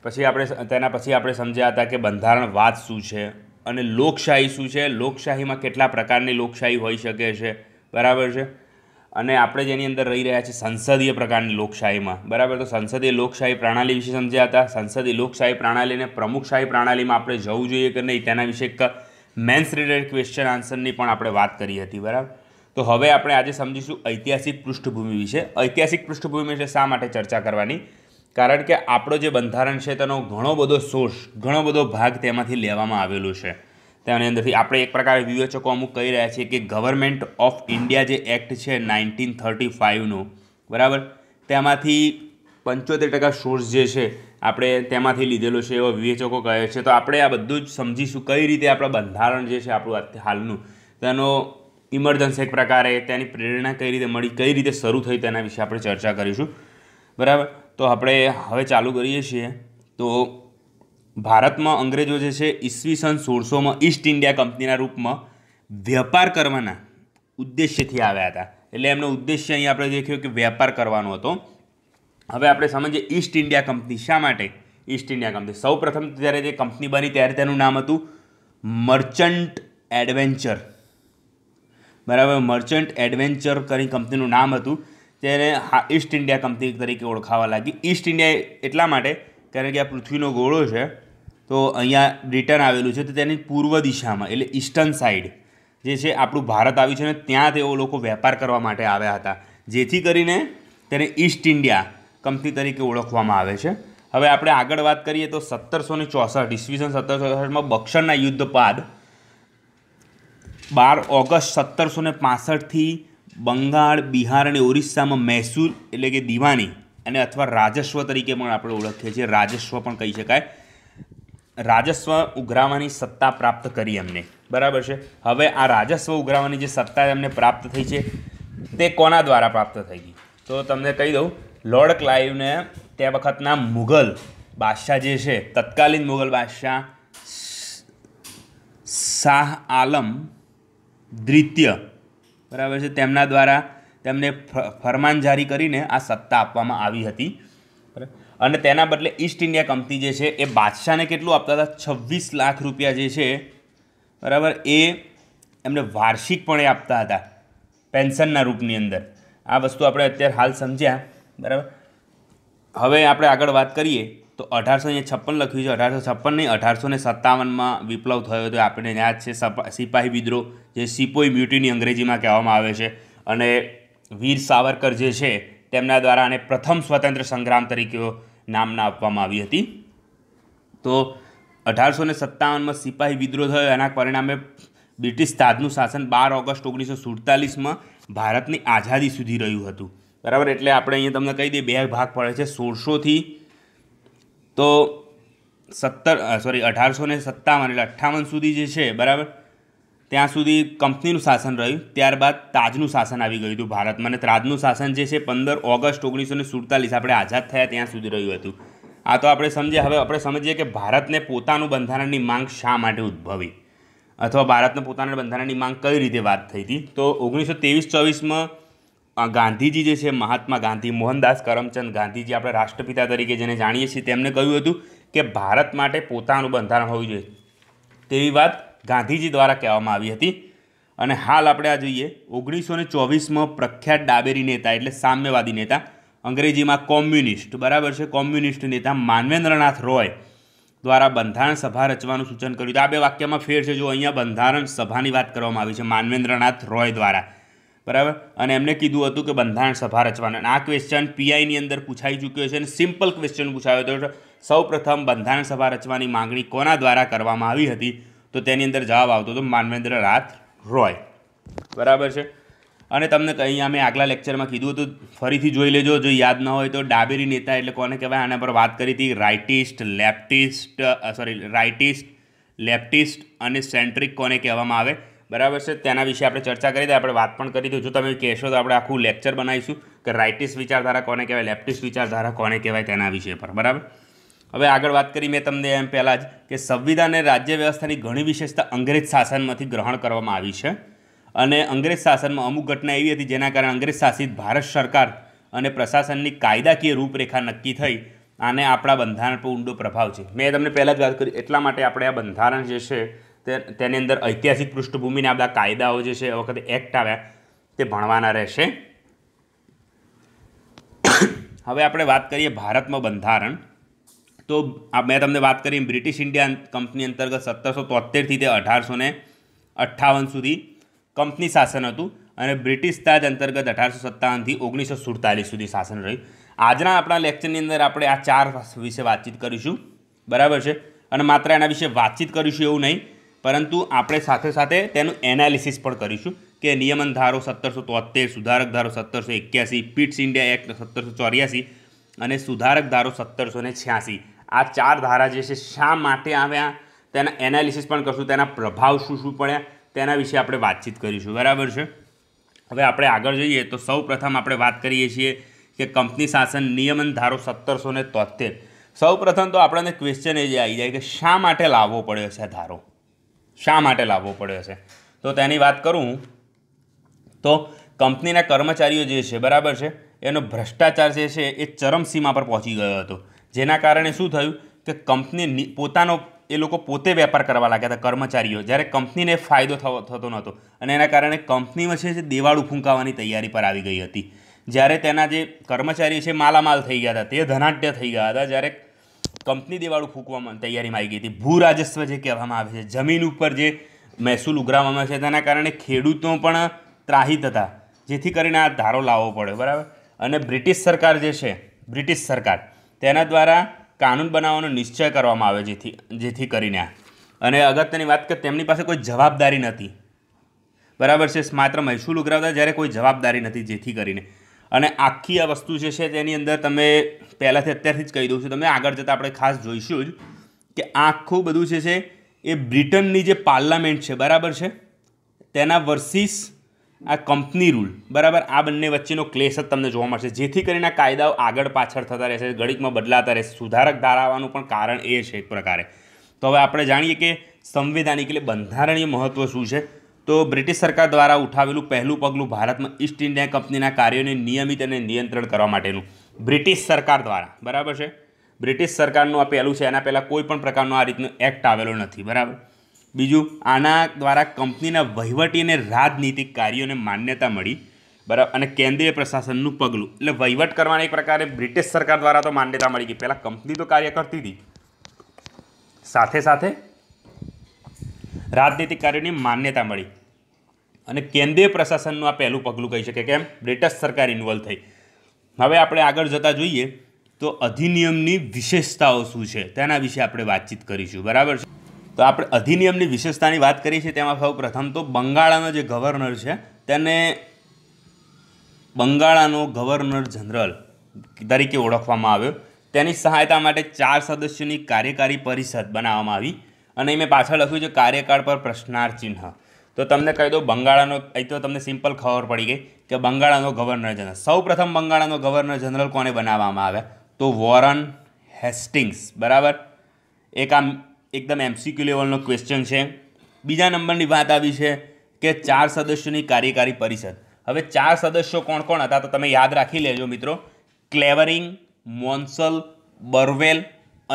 પછી આપણે તેના પછી આપણે સમજ્યા હતા કે બંધારણવાદ શું છે અને લોકશાહી શું છે લોકશાહીમાં કેટલા પ્રકારની લોકશાહી હોઈ શકે છે બરાબર છે અને આપણે જેની અંદર રહી રહ્યા છીએ સંસદીય પ્રકારની લોકશાહીમાં બરાબર તો સંસદીય લોકશાહી પ્રણાલી વિશે સમજ્યા હતા સંસદીય લોકશાહી પ્રણાલીને પ્રમુખશાહી પ્રણાલીમાં આપણે જવું જોઈએ કે નહીં તેના વિશે એક મેન્સ રિલેટેડ ક્વેશ્ચન આન્સરની પણ આપણે વાત કરી હતી બરાબર તો હવે આપણે આજે સમજીશું ઐતિહાસિક પૃષ્ઠભૂમિ વિશે ઐતિહાસિક પૃષ્ઠભૂમિ વિશે શા માટે ચર્ચા કરવાની કારણ કે આપણો જે બંધારણ છે તેનો ઘણો બધો સોર્સ ઘણો બધો ભાગ તેમાંથી લેવામાં આવેલો છે તેની અંદરથી આપણે એક પ્રકારે વિવેચકો અમુક કહી રહ્યા છીએ કે ગવર્મેન્ટ ઓફ ઇન્ડિયા જે એક્ટ છે નાઇન્ટીન થર્ટી ફાઇવનો બરાબર તેમાંથી પંચોતેર ટકા સોર્સ જે છે આપણે તેમાંથી લીધેલો છે એવો વિવેચકો કહે છે તો આપણે આ બધું જ સમજીશું કઈ રીતે આપણા બંધારણ જે છે આપણું હાલનું તેનો ઇમરજન્સ એક પ્રકારે તેની પ્રેરણા કઈ રીતે મળી કઈ રીતે શરૂ થઈ તેના વિશે આપણે ચર્ચા કરીશું બરાબર તો આપણે હવે ચાલુ કરીએ છીએ તો ભારતમાં અંગ્રેજો જે છે ઈસવીસન સોળસોમાં ઈસ્ટ ઇન્ડિયા કંપનીના રૂપમાં વેપાર કરવાના ઉદ્દેશ્યથી આવ્યા હતા એટલે એમનો ઉદ્દેશ્ય અહીં આપણે દેખ્યું કે વેપાર કરવાનો હતો હવે આપણે સમજીએ ઈસ્ટ ઇન્ડિયા કંપની શા માટે ઈસ્ટ ઇન્ડિયા કંપની સૌપ્રથમ જ્યારે જે કંપની બની ત્યારે તેનું નામ હતું મર્ચન્ટ એડવેન્ચર બરાબર મર્ચન્ટ એડવેન્ચર કરી કંપનીનું નામ હતું તેને હા ઈસ્ટ ઇન્ડિયા કંપની તરીકે ઓળખાવા લાગી ઈસ્ટ ઇન્ડિયા એટલા માટે કારણ કે આ પૃથ્વીનો ગોળો છે તો અહીંયા બ્રિટન આવેલું છે તો તેની પૂર્વ દિશામાં એટલે ઈસ્ટર્ન સાઈડ જે છે આપણું ભારત આવ્યું છે ને ત્યાં તેઓ લોકો વેપાર કરવા માટે આવ્યા હતા જેથી કરીને તેને ઈસ્ટ ઇન્ડિયા કંપની તરીકે ઓળખવામાં આવે છે હવે આપણે આગળ વાત કરીએ તો સત્તરસો ને ચોસઠ ઈસવીસન સત્તરસો ચોસઠમાં બક્ષરના યુદ્ધ બાદ બાર ઓગસ્ટ સત્તરસો ને પાસઠથી બંગાળ બિહાર અને ઓરિસ્સામાં મહેસૂલ એટલે કે દિવાની અને અથવા રાજસ્વ તરીકે પણ આપણે ઓળખીએ છીએ રાજસ્વ પણ કહી શકાય રાજસ્વ ઉઘરાવાની સત્તા પ્રાપ્ત કરી એમને બરાબર છે હવે આ રાજસ્વ ઉઘરાવાની જે સત્તા એમને પ્રાપ્ત થઈ છે તે કોના દ્વારા પ્રાપ્ત થઈ ગઈ તો તમને કહી દઉં લોર્ડ ક્લાઇવને તે વખતના મુઘલ બાદશાહ જે છે તત્કાલીન મુઘલ બાદશાહ શાહ આલમ દ્વિતીય બરાબર છે તેમના દ્વારા તેમને ફરમાન જારી કરીને આ સત્તા આપવામાં આવી હતી અને તેના બદલે ઈસ્ટ ઇન્ડિયા કંપની જે છે એ બાદશાહને કેટલું આપતા હતા છવ્વીસ લાખ રૂપિયા જે છે બરાબર એ એમને વાર્ષિકપણે આપતા હતા પેન્શનના રૂપની અંદર આ વસ્તુ આપણે અત્યારે હાલ સમજ્યા બરાબર હવે આપણે આગળ વાત કરીએ તો અઢારસો અહીંયા છપ્પન લખ્યું છે અઢારસો છપ્પન નહીં અઢારસો ને સત્તાવનમાં વિપ્લવ થયો હતો આપણને યાદ છે સિપાહી વિદ્રોહ જે સિપોઈ મ્યુટીની અંગ્રેજીમાં કહેવામાં આવે છે અને વીર સાવરકર જે છે તેમના દ્વારા આને પ્રથમ સ્વતંત્ર સંગ્રામ તરીકે નામના આપવામાં આવી હતી તો અઢારસો ને સત્તાવનમાં સિપાહી વિદ્રોહ થયો એના પરિણામે બ્રિટિશ તાજનું શાસન બાર ઓગસ્ટ ઓગણીસો સુડતાલીસમાં ભારતની આઝાદી સુધી રહ્યું હતું બરાબર એટલે આપણે અહીંયા તમને કહી દઈએ બે ભાગ પડે છે સોળસોથી તો સત્તર સોરી અઢારસો ને સત્તાવન એટલે અઠ્ઠાવન સુધી જે છે બરાબર ત્યાં સુધી કંપનીનું શાસન રહ્યું ત્યારબાદ તાજનું શાસન આવી ગયું હતું ભારતમાં અને ત્રાજનું શાસન જે છે પંદર ઓગસ્ટ ઓગણીસો ને સુડતાલીસ આપણે આઝાદ થયા ત્યાં સુધી રહ્યું હતું આ તો આપણે સમજીએ હવે આપણે સમજીએ કે ભારતને પોતાનું બંધારણની માંગ શા માટે ઉદ્ભવી અથવા ભારતને પોતાના બંધારણની માંગ કઈ રીતે વાત થઈ હતી તો ઓગણીસો ત્રેવીસ ચોવીસમાં ગાંધીજી જે છે મહાત્મા ગાંધી મોહનદાસ કરમચંદ ગાંધીજી આપણે રાષ્ટ્રપિતા તરીકે જેને જાણીએ છીએ તેમણે કહ્યું હતું કે ભારત માટે પોતાનું બંધારણ હોવું જોઈએ તેવી વાત ગાંધીજી દ્વારા કહેવામાં આવી હતી અને હાલ આપણે આ જોઈએ ઓગણીસો ને ચોવીસમાં પ્રખ્યાત ડાબેરી નેતા એટલે સામ્યવાદી નેતા અંગ્રેજીમાં કોમ્યુનિસ્ટ બરાબર છે કોમ્યુનિસ્ટ નેતા માનવેન્દ્રનાથ રોય દ્વારા બંધારણ સભા રચવાનું સૂચન કર્યું આ બે વાક્યમાં ફેર છે જો અહીંયા બંધારણ સભાની વાત કરવામાં આવી છે માનવેન્દ્રનાથ રોય દ્વારા બરાબર અને એમને કીધું હતું કે બંધારણ સભા રચવાના આ ક્વેશ્ચન પીઆઈની અંદર પૂછાઈ ચૂક્યો છે અને સિમ્પલ ક્વેશ્ચન પૂછાયો હતો સૌ પ્રથમ બંધારણ સભા રચવાની માગણી કોના દ્વારા કરવામાં આવી હતી તો તેની અંદર જવાબ આવતો હતો માનવેન્દ્ર રાત રોય બરાબર છે અને તમને અહીંયા મેં આગલા લેક્ચરમાં કીધું હતું ફરીથી જોઈ લેજો જો યાદ ન હોય તો ડાબેરી નેતા એટલે કોને કહેવાય આના પર વાત કરી હતી rightist leftist sorry rightist leftist અને સેન્ટ્રિક કોને કહેવામાં આવે બરાબર છે તેના વિશે આપણે ચર્ચા કરી દે આપણે વાત પણ કરી દઉં જો તમે કહેશો તો આપણે આખું લેક્ચર બનાવીશું કે રાઇટિસ વિચારધારા કોને કહેવાય લેફ્ટિસ્ટ વિચારધારા કોને કહેવાય તેના વિશે પર બરાબર હવે આગળ વાત કરી મેં તમને એમ પહેલાં જ કે સંવિધાન અને રાજ્ય વ્યવસ્થાની ઘણી વિશેષતા અંગ્રેજ શાસનમાંથી ગ્રહણ કરવામાં આવી છે અને અંગ્રેજ શાસનમાં અમુક ઘટના એવી હતી જેના કારણે અંગ્રેજ શાસિત ભારત સરકાર અને પ્રશાસનની કાયદાકીય રૂપરેખા નક્કી થઈ અને આપણા બંધારણ પર ઊંડો પ્રભાવ છે મેં તમને પહેલાં જ વાત કરી એટલા માટે આપણે આ બંધારણ જે છે તેની અંદર ઐતિહાસિક પૃષ્ઠભૂમિના બધા કાયદાઓ જે છે એ વખતે એક્ટ આવ્યા તે ભણવાના રહેશે હવે આપણે વાત કરીએ ભારતમાં બંધારણ તો મેં તમને વાત કરી બ્રિટિશ ઇન્ડિયા કંપની અંતર્ગત સત્તરસો તોતેરથી તે અઢારસો ને અઠ્ઠાવન સુધી કંપની શાસન હતું અને બ્રિટિશ તાજ અંતર્ગત અઢારસો સત્તાવનથી ઓગણીસો સુડતાલીસ સુધી શાસન રહ્યું આજના આપણા લેક્ચરની અંદર આપણે આ ચાર વિશે વાતચીત કરીશું બરાબર છે અને માત્ર એના વિશે વાતચીત કરીશું એવું નહીં પરંતુ આપણે સાથે સાથે તેનું એનાલિસિસ પણ કરીશું કે નિયમન ધારો સત્તરસો તોતેર સુધારક ધારો સત્તરસો એક્યાસી પીટ્સ ઇન્ડિયા એક્ટ સત્તરસો ચોર્યાસી અને સુધારક ધારો સત્તરસો ને છ્યાસી આ ચાર ધારા જે છે શા માટે આવ્યા તેના એનાલિસિસ પણ કરશું તેના પ્રભાવ શું શું પડ્યા તેના વિશે આપણે વાતચીત કરીશું બરાબર છે હવે આપણે આગળ જઈએ તો સૌ પ્રથમ આપણે વાત કરીએ છીએ કે કંપની શાસન નિયમન ધારો સત્તરસો ને તોતેર સૌ પ્રથમ તો આપણને ક્વેશ્ચન એ જ આવી જાય કે શા માટે લાવવો પડ્યો છે ધારો શા માટે લાવવો પડ્યો છે તો તેની વાત કરું તો કંપનીના કર્મચારીઓ જે છે બરાબર છે એનો ભ્રષ્ટાચાર જે છે એ ચરમસીમા પર પહોંચી ગયો હતો જેના કારણે શું થયું કે કંપની પોતાનો એ લોકો પોતે વેપાર કરવા લાગ્યા હતા કર્મચારીઓ જ્યારે કંપનીને ફાયદો થતો નહોતો અને એના કારણે કંપની છે જે દેવાળું ફૂંકાવાની તૈયારી પર આવી ગઈ હતી જ્યારે તેના જે કર્મચારીઓ છે માલામાલ થઈ ગયા હતા તે ધનાઢ્ય થઈ ગયા હતા જ્યારે કંપની દેવાળું ફૂંકવામાં તૈયારીમાં આવી ગઈ હતી રાજસ્વ જે કહેવામાં આવે છે જમીન ઉપર જે મહેસૂલ ઉઘરાવવામાં આવે છે તેના કારણે ખેડૂતો પણ ત્રાહિત હતા જેથી કરીને આ ધારો લાવવો પડે બરાબર અને બ્રિટિશ સરકાર જે છે બ્રિટિશ સરકાર તેના દ્વારા કાનૂન બનાવવાનો નિશ્ચય કરવામાં આવે જેથી જેથી કરીને આ અને અગત્યની વાત કે તેમની પાસે કોઈ જવાબદારી નથી બરાબર છે માત્ર મહેસૂલ ઉઘરાવતા જ્યારે કોઈ જવાબદારી નથી જેથી કરીને અને આખી આ વસ્તુ જે છે તેની અંદર તમે પહેલાંથી અત્યારથી જ કહી દઉં છું તમે આગળ જતાં આપણે ખાસ જોઈશું જ કે આખું બધું જે છે એ બ્રિટનની જે પાર્લામેન્ટ છે બરાબર છે તેના વર્સિસ આ કંપની રૂલ બરાબર આ બંને વચ્ચેનો ક્લેશ જ તમને જોવા મળશે જેથી કરીને આ કાયદાઓ આગળ પાછળ થતા રહેશે ઘડીકમાં બદલાતા રહેશે સુધારક ધારાવાનું પણ કારણ એ છે એક પ્રકારે તો હવે આપણે જાણીએ કે સંવિધાનિક એટલે બંધારણીય મહત્ત્વ શું છે તો બ્રિટિશ સરકાર દ્વારા ઉઠાવેલું પહેલું પગલું ભારતમાં ઈસ્ટ ઇન્ડિયા કંપનીના કાર્યોને નિયમિત અને નિયંત્રણ કરવા માટેનું બ્રિટિશ સરકાર દ્વારા બરાબર છે બ્રિટિશ સરકારનું આ પહેલું છે એના પહેલાં કોઈ પણ પ્રકારનો આ રીતનું એક્ટ આવેલો નથી બરાબર બીજું આના દ્વારા કંપનીના વહીવટી અને રાજનીતિક કાર્યોને માન્યતા મળી બરાબર અને કેન્દ્રીય પ્રશાસનનું પગલું એટલે વહીવટ કરવાના એક પ્રકારે બ્રિટિશ સરકાર દ્વારા તો માન્યતા મળી ગઈ પહેલાં કંપની તો કાર્ય કરતી હતી સાથે સાથે રાજનીતિક કાર્યોની માન્યતા મળી અને કેન્દ્રીય પ્રશાસનનું આ પહેલું પગલું કહી શકે કેમ બ્રિટિશ સરકાર ઇન્વોલ્વ થઈ હવે આપણે આગળ જતાં જોઈએ તો અધિનિયમની વિશેષતાઓ શું છે તેના વિશે આપણે વાતચીત કરીશું બરાબર છે તો આપણે અધિનિયમની વિશેષતાની વાત કરીએ છીએ તેમાં સૌ પ્રથમ તો બંગાળાનો જે ગવર્નર છે તેને બંગાળાનો ગવર્નર જનરલ તરીકે ઓળખવામાં આવ્યો તેની સહાયતા માટે ચાર સદસ્યોની કાર્યકારી પરિષદ બનાવવામાં આવી અને અહીં મેં પાછળ લખ્યું છે કાર્યકાળ પર પ્રશ્નાર્થ ચિહ્ન તો તમને કહી દઉં બંગાળાનો એ તો તમને સિમ્પલ ખબર પડી ગઈ કે બંગાળાનો ગવર્નર જનરલ સૌપ્રથમ બંગાળાનો ગવર્નર જનરલ કોને બનાવવામાં આવ્યા તો વોરન હેસ્ટિંગ્સ બરાબર એક આમ એકદમ એમસીક્યુ લેવલનો ક્વેશ્ચન છે બીજા નંબરની વાત આવી છે કે ચાર સદસ્યોની કાર્યકારી પરિષદ હવે ચાર સદસ્યો કોણ કોણ હતા તો તમે યાદ રાખી લેજો મિત્રો ક્લેવરિંગ મોન્સલ બરવેલ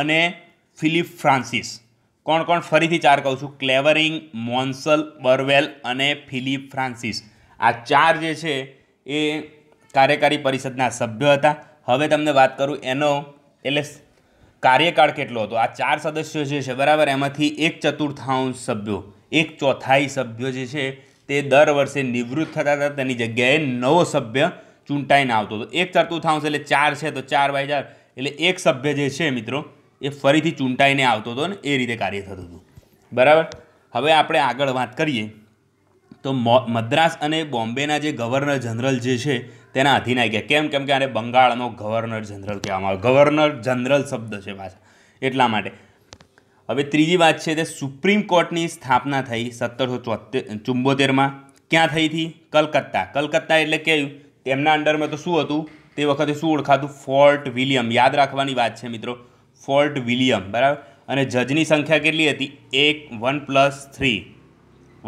અને ફિલિપ ફ્રાન્સિસ કોણ કોણ ફરીથી ચાર કહું છું ક્લેવરિંગ મોન્સલ બર્વેલ અને ફિલિપ ફ્રાન્સિસ આ ચાર જે છે એ કાર્યકારી પરિષદના સભ્ય હતા હવે તમને વાત કરું એનો એટલે કાર્યકાળ કેટલો હતો આ ચાર સદસ્યો જે છે બરાબર એમાંથી એક ચતુર્થાંશ સભ્યો એક ચોથાઈ સભ્યો જે છે તે દર વર્ષે નિવૃત્ત થતા હતા તેની જગ્યાએ નવો સભ્ય ચૂંટાઈને આવતો હતો એક ચતુર્થાંશ એટલે ચાર છે તો ચાર બાય ચાર એટલે એક સભ્ય જે છે મિત્રો એ ફરીથી ચૂંટાઈને આવતો હતો ને એ રીતે કાર્ય થતું હતું બરાબર હવે આપણે આગળ વાત કરીએ તો મદ્રાસ અને બોમ્બેના જે ગવર્નર જનરલ જે છે તેના અધીન આવી ગયા કેમ કેમ કે આને બંગાળનો ગવર્નર જનરલ કહેવામાં આવે ગવર્નર જનરલ શબ્દ છે પાછા એટલા માટે હવે ત્રીજી વાત છે તે સુપ્રીમ કોર્ટની સ્થાપના થઈ સત્તરસો ચોતેર ચુંબોતેરમાં ક્યાં થઈ હતી કલકત્તા કલકત્તા એટલે કહેવું તેમના અંડરમાં તો શું હતું તે વખતે શું ઓળખાતું ફોર્ટ વિલિયમ યાદ રાખવાની વાત છે મિત્રો ફોર્ટ વિલિયમ બરાબર અને જજની સંખ્યા કેટલી હતી એક one plus three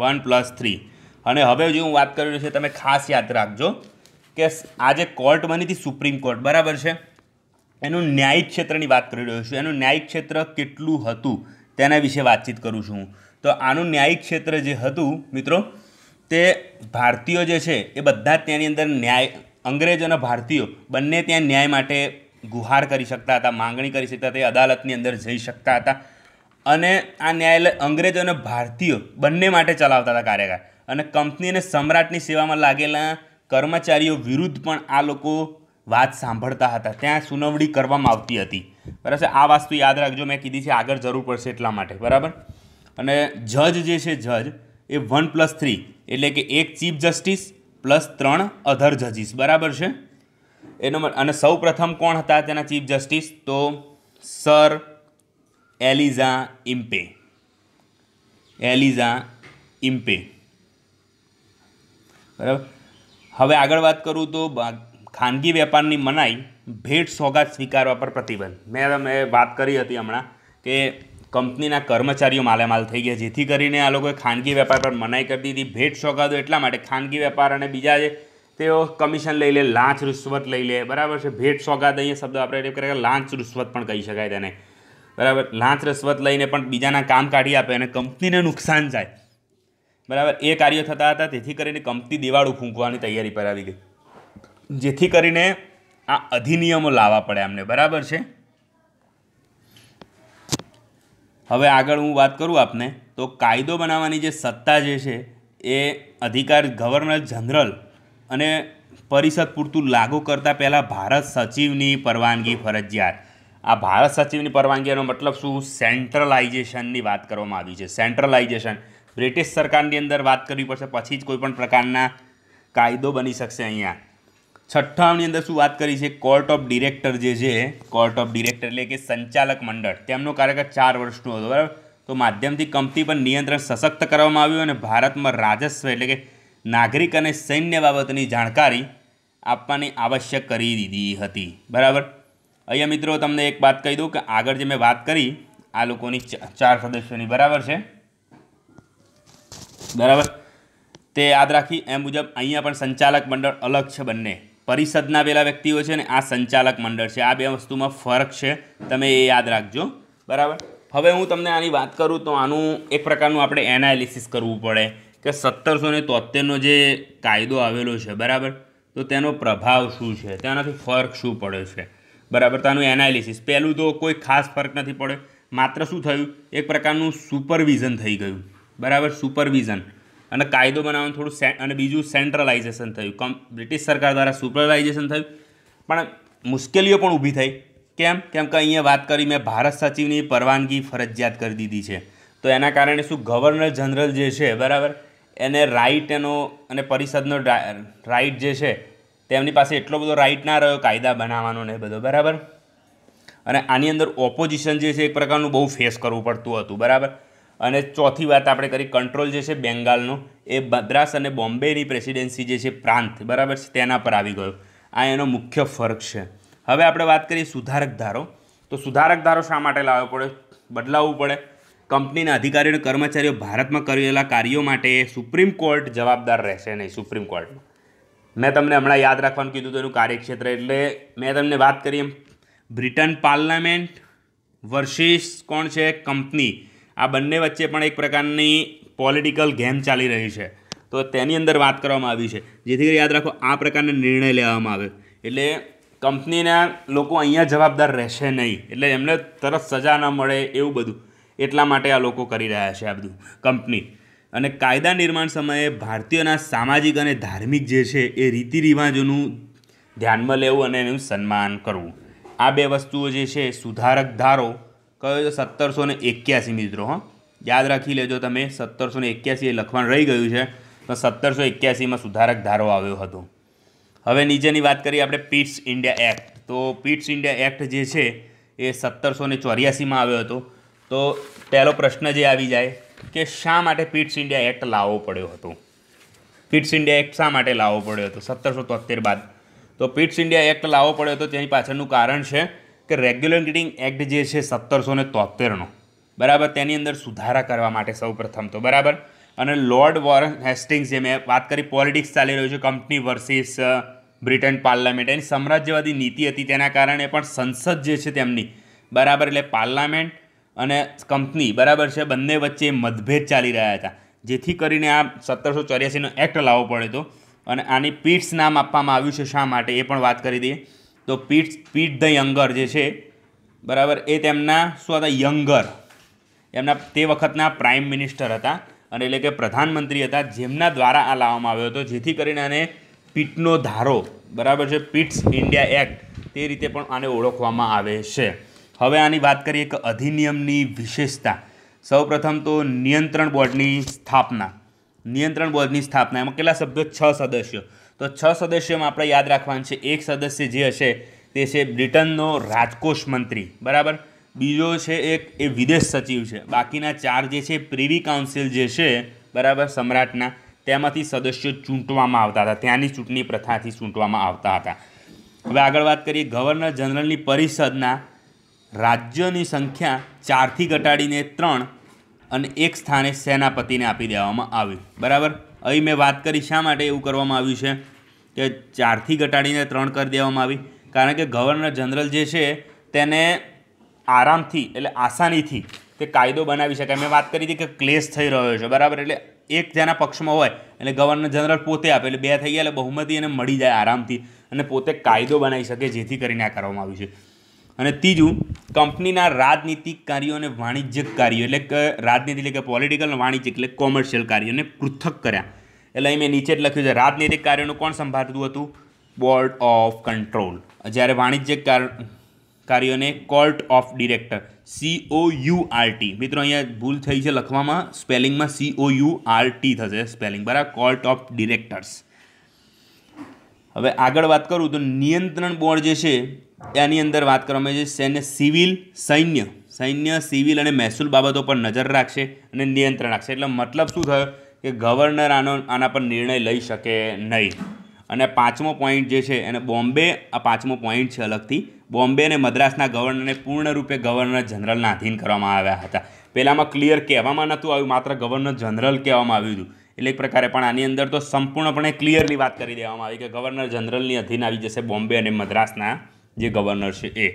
one plus three અને હવે જે હું વાત કરી રહ્યો છે તમે ખાસ યાદ રાખજો કે આ જે કોર્ટ બની હતી સુપ્રીમ કોર્ટ બરાબર છે એનું ન્યાયિક ક્ષેત્રની વાત કરી રહ્યો છું એનું ન્યાયિક ક્ષેત્ર કેટલું હતું તેના વિશે વાતચીત કરું છું હું તો આનું ન્યાયિક ક્ષેત્ર જે હતું મિત્રો તે ભારતીયો જે છે એ બધા જ ત્યાંની અંદર ન્યાય અંગ્રેજ અને ભારતીયો બંને ત્યાં ન્યાય માટે ગુહાર કરી શકતા હતા માંગણી કરી શકતા હતા એ અદાલતની અંદર જઈ શકતા હતા અને આ ન્યાયાલય અંગ્રેજો અને ભારતીયો બંને માટે ચલાવતા હતા કાર્યકાળ અને કંપની અને સમ્રાટની સેવામાં લાગેલા કર્મચારીઓ વિરુદ્ધ પણ આ લોકો વાત સાંભળતા હતા ત્યાં સુનવણી કરવામાં આવતી હતી બરાબર આ વાસ્તુ યાદ રાખજો મેં કીધી છે આગળ જરૂર પડશે એટલા માટે બરાબર અને જજ જે છે જજ એ વન પ્લસ થ્રી એટલે કે એક ચીફ જસ્ટિસ પ્લસ ત્રણ અધર જજીસ બરાબર છે એનો અને સૌ પ્રથમ કોણ હતા તેના ચીફ જસ્ટિસ તો sir Elijah Impey Elijah Impey બરાબર હવે આગળ વાત કરું તો ખાનગી વેપારની મનાઈ ભેટ સોગાદ સ્વીકારવા પર પ્રતિબંધ મેં તમે વાત કરી હતી હમણાં કે કંપનીના કર્મચારીઓ માલેમાલ થઈ ગયા જેથી કરીને આ લોકોએ ખાનગી વેપાર પર મનાઈ કરી દીધી ભેટ સોગાદો એટલા માટે ખાનગી વેપાર અને બીજા જે તેઓ કમિશન લઈ લે લાંચ રૂશ્વત લઈ લે બરાબર છે ભેટ સોગાદ અહીંયા શબ્દ આપણે કરીએ લાંચ રૂશ્વત પણ કહી શકાય તેને બરાબર લાંચ રસ્વત લઈને પણ બીજાના કામ કાઢી આપે અને કંપનીને નુકસાન જાય બરાબર એ કાર્યો થતા હતા તેથી કરીને કંપની દિવાળું ફૂંકવાની તૈયારી પર આવી ગઈ જેથી કરીને આ અધિનિયમો લાવવા પડે એમને બરાબર છે હવે આગળ હું વાત કરું આપને તો કાયદો બનાવવાની જે સત્તા જે છે એ અધિકાર ગવર્નર જનરલ અને પરિષદ પૂરતું લાગુ કરતાં પહેલાં ભારત સચિવની પરવાનગી ફરજિયાત આ ભારત સચિવની પરવાનગીનો મતલબ શું સેન્ટ્રલાઇઝેશનની વાત કરવામાં આવી છે સેન્ટ્રલાઇઝેશન બ્રિટિશ સરકારની અંદર વાત કરવી પડશે પછી જ કોઈપણ પ્રકારના કાયદો બની શકશે અહીંયા છઠ્ઠાની અંદર શું વાત કરી છે કોર્ટ ઓફ ડિરેક્ટર જે છે કોર્ટ ઓફ ડિરેક્ટર એટલે કે સંચાલક મંડળ તેમનો કાર્યકાળ ચાર વર્ષનો હતો બરાબર તો માધ્યમથી કંપની પર નિયંત્રણ સશક્ત કરવામાં આવ્યું અને ભારતમાં રાજસ્વ એટલે કે નાગરિક અને સૈન્ય બાબતની જાણકારી આપવાની આવશ્યક કરી દીધી હતી બરાબર અહીંયા મિત્રો તમને એક વાત કહી દઉં કે આગળ જે મેં વાત કરી આ લોકોની ચાર સદસ્યોની બરાબર છે બરાબર તે યાદ રાખી એ મુજબ અહીંયા પણ સંચાલક મંડળ અલગ છે બંને પરિષદના પેલા વ્યક્તિઓ છે ને આ સંચાલક મંડળ છે આ બે વસ્તુમાં ફરક છે તમે એ યાદ રાખજો બરાબર હવે હું તમને આની વાત કરું તો આનું એક પ્રકારનું આપણે એનાલિસિસ કરવું પડે કે સત્તરસો ને તોતેરનો જે કાયદો આવેલો છે બરાબર તો તેનો પ્રભાવ શું છે તેનાથી ફરક શું પડે છે બરાબર તેનું એનાલિસિસ પહેલું તો કોઈ ખાસ ફરક નથી પડે માત્ર શું થયું એક પ્રકારનું સુપરવિઝન થઈ ગયું બરાબર સુપરવિઝન અને કાયદો બનાવવાનું થોડું અને બીજું સેન્ટ્રલાઇઝેશન થયું કમ બ્રિટિશ સરકાર દ્વારા સુપરલાઇઝેશન થયું પણ મુશ્કેલીઓ પણ ઊભી થઈ કેમ કેમ કે અહીંયા વાત કરી મેં ભારત સચિવની પરવાનગી ફરજિયાત કરી દીધી છે તો એના કારણે શું ગવર્નર જનરલ જે છે બરાબર એને રાઇટ એનો અને પરિષદનો રાઇટ જે છે તેમની પાસે એટલો બધો રાઇટ ના રહ્યો કાયદા બનાવવાનો ને બધો બરાબર અને આની અંદર ઓપોઝિશન જે છે એક પ્રકારનું બહુ ફેસ કરવું પડતું હતું બરાબર અને ચોથી વાત આપણે કરી કંટ્રોલ જે છે બેંગાલનો એ મદ્રાસ અને બોમ્બેની પ્રેસિડેન્સી જે છે પ્રાંત બરાબર છે તેના પર આવી ગયો આ એનો મુખ્ય ફરક છે હવે આપણે વાત કરીએ સુધારક ધારો તો સુધારક ધારો શા માટે લાવવો પડે બદલાવવું પડે કંપનીના અધિકારીઓ અને કર્મચારીઓ ભારતમાં કરેલા કાર્યો માટે સુપ્રીમ કોર્ટ જવાબદાર રહેશે નહીં સુપ્રીમ કોર્ટમાં મેં તમને હમણાં યાદ રાખવાનું કીધું તેનું કાર્યક્ષેત્ર એટલે મેં તમને વાત કરી એમ બ્રિટન પાર્લામેન્ટ વર્સિસ કોણ છે કંપની આ બંને વચ્ચે પણ એક પ્રકારની પોલિટિકલ ગેમ ચાલી રહી છે તો તેની અંદર વાત કરવામાં આવી છે જેથી કરી યાદ રાખો આ પ્રકારનો નિર્ણય લેવામાં આવે એટલે કંપનીના લોકો અહીંયા જવાબદાર રહેશે નહીં એટલે એમને તરત સજા ન મળે એવું બધું એટલા માટે આ લોકો કરી રહ્યા છે આ બધું કંપની અને કાયદા નિર્માણ સમયે ભારતીયોના સામાજિક અને ધાર્મિક જે છે એ રીતિ રિવાજોનું ધ્યાનમાં લેવું અને એનું સન્માન કરવું આ બે વસ્તુઓ જે છે સુધારક ધારો કયો છે સત્તરસો ને એક્યાસી મિત્રો હં યાદ રાખી લેજો તમે સત્તરસો ને એક્યાસી એ લખવાનું રહી ગયું છે તો સત્તરસો એક્યાસીમાં સુધારક ધારો આવ્યો હતો હવે નીચેની વાત કરીએ આપણે પીટ્સ ઇન્ડિયા એક્ટ તો પીટ્સ ઇન્ડિયા એક્ટ જે છે એ સત્તરસો ને ચોર્યાસીમાં આવ્યો હતો તો પહેલો પ્રશ્ન જે આવી જાય કે શા માટે પીટ્સ ઇન્ડિયા એક્ટ લાવવો પડ્યો હતો પીટ્સ ઇન્ડિયા એક્ટ શા માટે લાવવો પડ્યો હતો સત્તરસો તોતેર બાદ તો પીટ્સ ઇન્ડિયા એક્ટ લાવવો પડ્યો હતો તેની પાછળનું કારણ છે કે રેગ્યુલેટિંગ એક્ટ જે છે સત્તરસો ને તોતેરનો બરાબર તેની અંદર સુધારા કરવા માટે સૌપ્રથમ તો બરાબર અને લોર્ડ વોરન હેસ્ટિંગ્સ જે મેં વાત કરી પોલિટિક્સ ચાલી રહ્યું છે કંપની વર્સિસ બ્રિટન પાર્લામેન્ટ એની સામ્રાજ્યવાદી નીતિ હતી તેના કારણે પણ સંસદ જે છે તેમની બરાબર એટલે પાર્લામેન્ટ અને કંપની બરાબર છે બંને વચ્ચે મતભેદ ચાલી રહ્યા હતા જેથી કરીને આ સત્તરસો ચોર્યાસીનો એક્ટ લાવવો પડ્યો હતો અને આની પીટ્સ નામ આપવામાં આવ્યું છે શા માટે એ પણ વાત કરી દઈએ તો પીટ્સ પીટ ધ યંગર જે છે બરાબર એ તેમના શું હતા યંગર એમના તે વખતના પ્રાઇમ મિનિસ્ટર હતા અને એટલે કે પ્રધાનમંત્રી હતા જેમના દ્વારા આ લાવવામાં આવ્યો હતો જેથી કરીને આને પીટનો ધારો બરાબર છે પીટ્સ ઇન્ડિયા એક્ટ તે રીતે પણ આને ઓળખવામાં આવે છે હવે આની વાત કરીએ એક અધિનિયમની વિશેષતા સૌપ્રથમ તો નિયંત્રણ બોર્ડની સ્થાપના નિયંત્રણ બોર્ડની સ્થાપના એમાં કેટલા સભ્યો છ સદસ્યો તો છ સદસ્યોમાં આપણે યાદ રાખવાનું છે એક સદસ્ય જે હશે તે છે બ્રિટનનો રાજકોષ મંત્રી બરાબર બીજો છે એક એ વિદેશ સચિવ છે બાકીના ચાર જે છે પ્રિવી કાઉન્સિલ જે છે બરાબર સમ્રાટના તેમાંથી સદસ્યો ચૂંટવામાં આવતા હતા ત્યાંની ચૂંટણી પ્રથાથી ચૂંટવામાં આવતા હતા હવે આગળ વાત કરીએ ગવર્નર જનરલની પરિષદના રાજ્યોની સંખ્યા ચારથી ઘટાડીને ત્રણ અને એક સ્થાને સેનાપતિને આપી દેવામાં આવ્યું બરાબર અહીં મેં વાત કરી શા માટે એવું કરવામાં આવ્યું છે કે ચારથી ઘટાડીને ત્રણ કરી દેવામાં આવી કારણ કે ગવર્નર જનરલ જે છે તેને આરામથી એટલે આસાનીથી તે કાયદો બનાવી શકાય મેં વાત કરી હતી કે ક્લેશ થઈ રહ્યો છે બરાબર એટલે એક જેના પક્ષમાં હોય એટલે ગવર્નર જનરલ પોતે આપે એટલે બે થઈ ગયા એટલે બહુમતી એને મળી જાય આરામથી અને પોતે કાયદો બનાવી શકે જેથી કરીને આ કરવામાં આવ્યું છે અને ત્રીજું કંપનીના રાજનીતિક કાર્યો અને વાણિજ્યક કાર્યો એટલે કે રાજનીતિ એટલે કે પોલિટિકલ અને વાણિજ્ય એટલે કોમર્શિયલ કાર્યોને પૃથક કર્યા એટલે મેં નીચે જ લખ્યું છે રાજનીતિક કાર્યોનું કોણ સંભાળતું હતું બોર્ડ ઓફ કંટ્રોલ જ્યારે વાણિજ્યક કાર્યોને court of director C O U R મિત્રો અહીંયા ભૂલ થઈ છે લખવામાં સ્પેલિંગમાં C O U R T spelling બરાબર કોર્ટ ઓફ ડિરેક્ટર્સ હવે આગળ વાત કરું તો નિયંત્રણ બોર્ડ જે છે એની અંદર વાત કરવામાં આવી છે સૈન્ય સિવિલ સૈન્ય સૈન્ય સિવિલ અને મહેસૂલ બાબતો પર નજર રાખશે અને નિયંત્રણ રાખશે એટલે મતલબ શું થયો કે ગવર્નર આનો આના પર નિર્ણય લઈ શકે નહીં અને પાંચમો પોઈન્ટ જે છે એને બોમ્બે આ પાંચમો પોઈન્ટ છે અલગથી બોમ્બે અને મદ્રાસના ગવર્નરને પૂર્ણરૂપે ગવર્નર જનરલના આધીન કરવામાં આવ્યા હતા પહેલાંમાં ક્લિયર કહેવામાં નહોતું આવ્યું માત્ર ગવર્નર જનરલ કહેવામાં આવ્યું હતું એટલે એક પ્રકારે પણ આની અંદર તો સંપૂર્ણપણે ક્લિયરલી વાત કરી દેવામાં આવી કે ગવર્નર જનરલની અધીન આવી જશે બોમ્બે અને મદ્રાસના જે ગવર્નર છે એ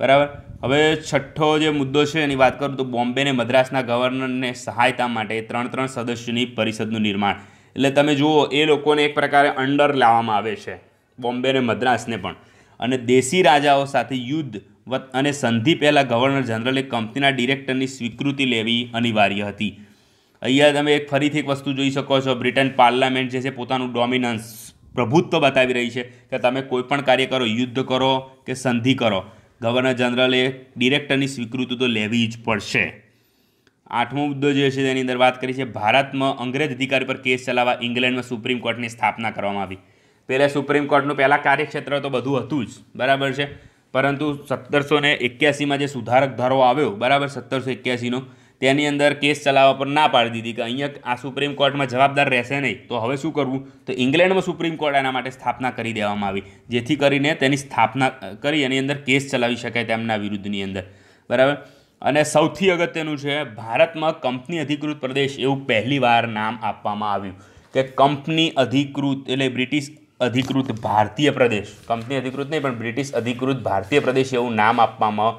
બરાબર હવે છઠ્ઠો જે મુદ્દો છે એની વાત કરું તો બોમ્બે અને મદ્રાસના ગવર્નરને સહાયતા માટે ત્રણ ત્રણ સદસ્યોની પરિષદનું નિર્માણ એટલે તમે જુઓ એ લોકોને એક પ્રકારે અંડર લાવવામાં આવે છે બોમ્બે અને મદ્રાસને પણ અને દેશી રાજાઓ સાથે યુદ્ધ અને સંધિ પહેલાં ગવર્નર જનરલે કંપનીના ડિરેક્ટરની સ્વીકૃતિ લેવી અનિવાર્ય હતી અહીંયા તમે એક ફરીથી એક વસ્તુ જોઈ શકો છો બ્રિટન પાર્લામેન્ટ જે છે પોતાનું ડોમિનન્સ પ્રભુત્વ બતાવી રહી છે કે તમે કોઈપણ કાર્ય કરો યુદ્ધ કરો કે સંધિ કરો ગવર્નર જનરલે ડિરેક્ટરની સ્વીકૃતિ તો લેવી જ પડશે આઠમો મુદ્દો જે છે તેની અંદર વાત કરી છે ભારતમાં અંગ્રેજ અધિકારી પર કેસ ચલાવવા ઇંગ્લેન્ડમાં સુપ્રીમ કોર્ટની સ્થાપના કરવામાં આવી પહેલાં સુપ્રીમ કોર્ટનું પહેલાં કાર્યક્ષેત્ર તો બધું હતું જ બરાબર છે પરંતુ સત્તરસો ને એક્યાસીમાં જે સુધારક ધારો આવ્યો બરાબર સત્તરસો એક્યાસીનો તેની અંદર કેસ ચલાવવા પર ના પાડી દીધી કે અહીંયા આ સુપ્રીમ કોર્ટમાં જવાબદાર રહેશે નહીં તો હવે શું કરવું તો ઇંગ્લેન્ડમાં સુપ્રીમ કોર્ટ એના માટે સ્થાપના કરી દેવામાં આવી જેથી કરીને તેની સ્થાપના કરી એની અંદર કેસ ચલાવી શકાય તેમના વિરુદ્ધની અંદર બરાબર અને સૌથી અગત્યનું છે ભારતમાં કંપની અધિકૃત પ્રદેશ એવું પહેલીવાર નામ આપવામાં આવ્યું કે કંપની અધિકૃત એટલે બ્રિટિશ અધિકૃત ભારતીય પ્રદેશ કંપની અધિકૃત નહીં પણ બ્રિટિશ અધિકૃત ભારતીય પ્રદેશ એવું નામ આપવામાં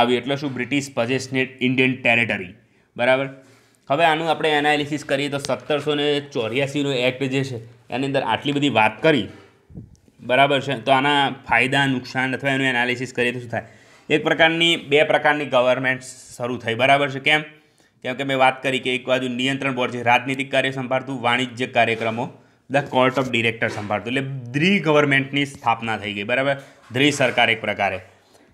આવ્યું એટલે શું બ્રિટિશ પજેસનેટ ઇન્ડિયન ટેરેટરી બરાબર હવે આનું આપણે એનાલિસિસ કરીએ તો સત્તરસો ને ચોર્યાસીનો એક્ટ જે છે એની અંદર આટલી બધી વાત કરી બરાબર છે તો આના ફાયદા નુકસાન અથવા એનું એનાલિસિસ કરીએ તો શું થાય એક પ્રકારની બે પ્રકારની ગવર્મેન્ટ શરૂ થઈ બરાબર છે કેમ કેમ કે મેં વાત કરી કે એક બાજુ નિયંત્રણ બોર્ડ છે રાજનીતિક કાર્ય સંભાળતું વાણિજ્ય કાર્યક્રમો ધ કોર્ટ ઓફ ડિરેક્ટર સંભાળતું એટલે દ્રી ગવર્મેન્ટની સ્થાપના થઈ ગઈ બરાબર દ્રિ સરકાર એક પ્રકારે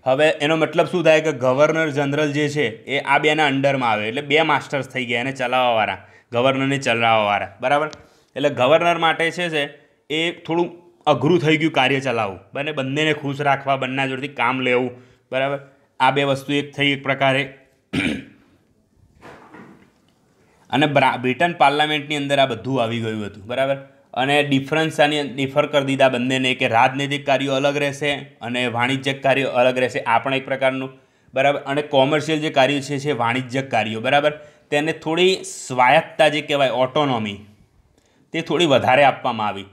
હવે એનો મતલબ શું થાય કે ગવર્નર જનરલ જે છે એ આ બેના અંડરમાં આવે એટલે બે માસ્ટર્સ થઈ ગયા એને ચલાવવાવાળા ગવર્નરને ચલાવવાવાળા બરાબર એટલે ગવર્નર માટે છે એ થોડું અઘરું થઈ ગયું કાર્ય ચલાવવું બને બંનેને ખુશ રાખવા બંને જોડેથી કામ લેવું બરાબર આ બે વસ્તુ એક થઈ એક પ્રકારે અને બ્રિટન પાર્લામેન્ટની અંદર આ બધું આવી ગયું હતું બરાબર અને ડિફરન્સ આની ડિફર કરી દીધા બંનેને કે રાજનૈતિક કાર્યો અલગ રહેશે અને વાણિજ્યક કાર્યો અલગ રહેશે આ પણ એક પ્રકારનું બરાબર અને કોમર્શિયલ જે કાર્યો છે છે વાણિજ્યક કાર્યો બરાબર તેને થોડી સ્વાયત્તતા જે કહેવાય ઓટોનોમી તે થોડી વધારે આપવામાં આવી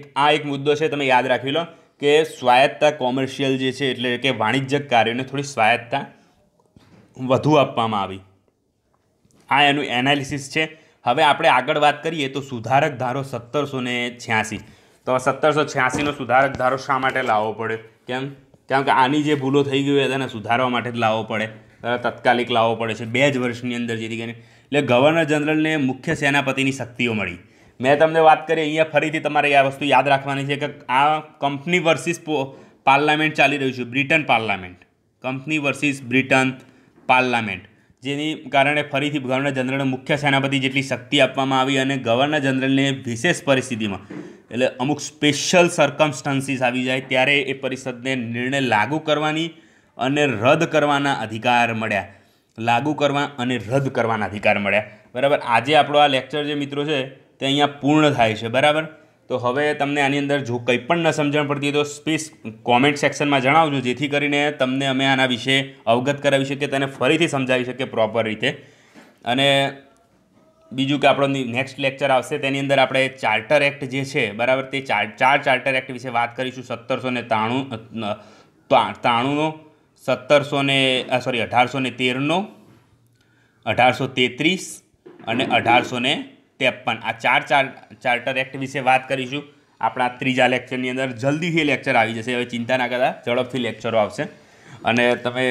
એક આ એક મુદ્દો છે તમે યાદ રાખી લો કે સ્વાયત્તતા કોમર્શિયલ જે છે એટલે કે વાણિજ્યક કાર્યોને થોડી સ્વાયત્તતા વધુ આપવામાં આવી આ એનું એનાલિસિસ છે હવે આપણે આગળ વાત કરીએ તો સુધારક ધારો સત્તરસો ને છ્યાસી તો સત્તરસો છ્યાસીનો સુધારક ધારો શા માટે લાવવો પડે કેમ કેમ કે આની જે ભૂલો થઈ ગઈ હોય તેને સુધારવા માટે જ લાવવો પડે તત્કાલિક લાવવો પડે છે બે જ વર્ષની અંદર જેથી કરીને એટલે ગવર્નર જનરલને મુખ્ય સેનાપતિની શક્તિઓ મળી મેં તમને વાત કરી અહીંયા ફરીથી તમારે આ વસ્તુ યાદ રાખવાની છે કે આ કંપની વર્સિસ પાર્લામેન્ટ ચાલી રહ્યું છે Britain parliament company versus Britain parliament જેની કારણે ફરીથી ગવર્નર જનરલને મુખ્ય સેનાપતિ જેટલી શક્તિ આપવામાં આવી અને ગવર્નર જનરલને વિશેષ પરિસ્થિતિમાં એટલે અમુક સ્પેશિયલ સર્કમસ્ટન્સીસ આવી જાય ત્યારે એ પરિષદને નિર્ણય લાગુ કરવાની અને રદ કરવાના અધિકાર મળ્યા લાગુ કરવા અને રદ કરવાના અધિકાર મળ્યા બરાબર આજે આપણો આ લેક્ચર જે મિત્રો છે તે અહીંયા પૂર્ણ થાય છે બરાબર તો હવે તમને આની અંદર જો કંઈ પણ ન સમજણ પડતી હોય તો સ્પીસ કોમેન્ટ સેક્શનમાં જણાવજો જેથી કરીને તમને અમે આના વિશે અવગત કરાવી શકીએ તેને ફરીથી સમજાવી શકીએ પ્રોપર રીતે અને બીજું કે આપણો નેક્સ્ટ લેક્ચર આવશે તેની અંદર આપણે ચાર્ટર એક્ટ જે છે બરાબર તે ચાર ચાર ચાર્ટર એક્ટ વિશે વાત કરીશું સત્તરસો ને ત્રાણું ત્રાણુંનો સત્તરસો ને સોરી અઢારસો ને તેરનો અઢારસો તેત્રીસ અને અઢારસો ને ત્રેપન આ ચાર ચાર ચાર્ટર એક્ટ વિશે વાત કરીશું આપણા ત્રીજા લેક્ચરની અંદર જલ્દીથી લેક્ચર આવી જશે હવે ચિંતા ના કરતા ઝડપથી લેક્ચરો આવશે અને તમે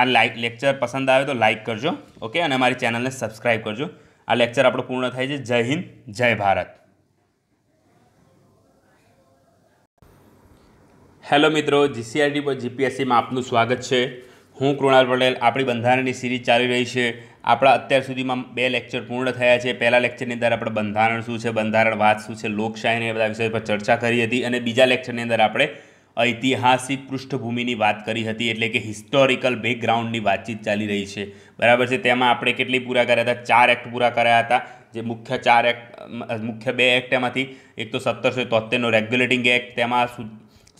આ લાઇક લેક્ચર પસંદ આવે તો લાઇક કરજો ઓકે અને અમારી ચેનલને સબસ્ક્રાઈબ કરજો આ લેક્ચર આપણો પૂર્ણ થાય છે જય હિન્દ જય ભારત હેલો મિત્રો જીસીઆરટી પર જીપીએસસીમાં આપનું સ્વાગત છે હું કૃણાલ પટેલ આપણી બંધારણની સિરીઝ ચાલી રહી છે આપણા અત્યાર સુધીમાં બે લેક્ચર પૂર્ણ થયા છે પહેલાં લેક્ચરની અંદર આપણે બંધારણ શું છે બંધારણ વાત શું છે લોકશાહીને એ બધા વિષય પર ચર્ચા કરી હતી અને બીજા લેક્ચરની અંદર આપણે ઐતિહાસિક પૃષ્ઠભૂમિની વાત કરી હતી એટલે કે હિસ્ટોરિકલ બેકગ્રાઉન્ડની વાતચીત ચાલી રહી છે બરાબર છે તેમાં આપણે કેટલી પૂરા કર્યા હતા ચાર એક્ટ પૂરા કર્યા હતા જે મુખ્ય ચાર એક્ટ મુખ્ય બે એક્ટ એમાંથી એક તો સત્તરસો તોતેરનો રેગ્યુલેટિંગ એક્ટ તેમાં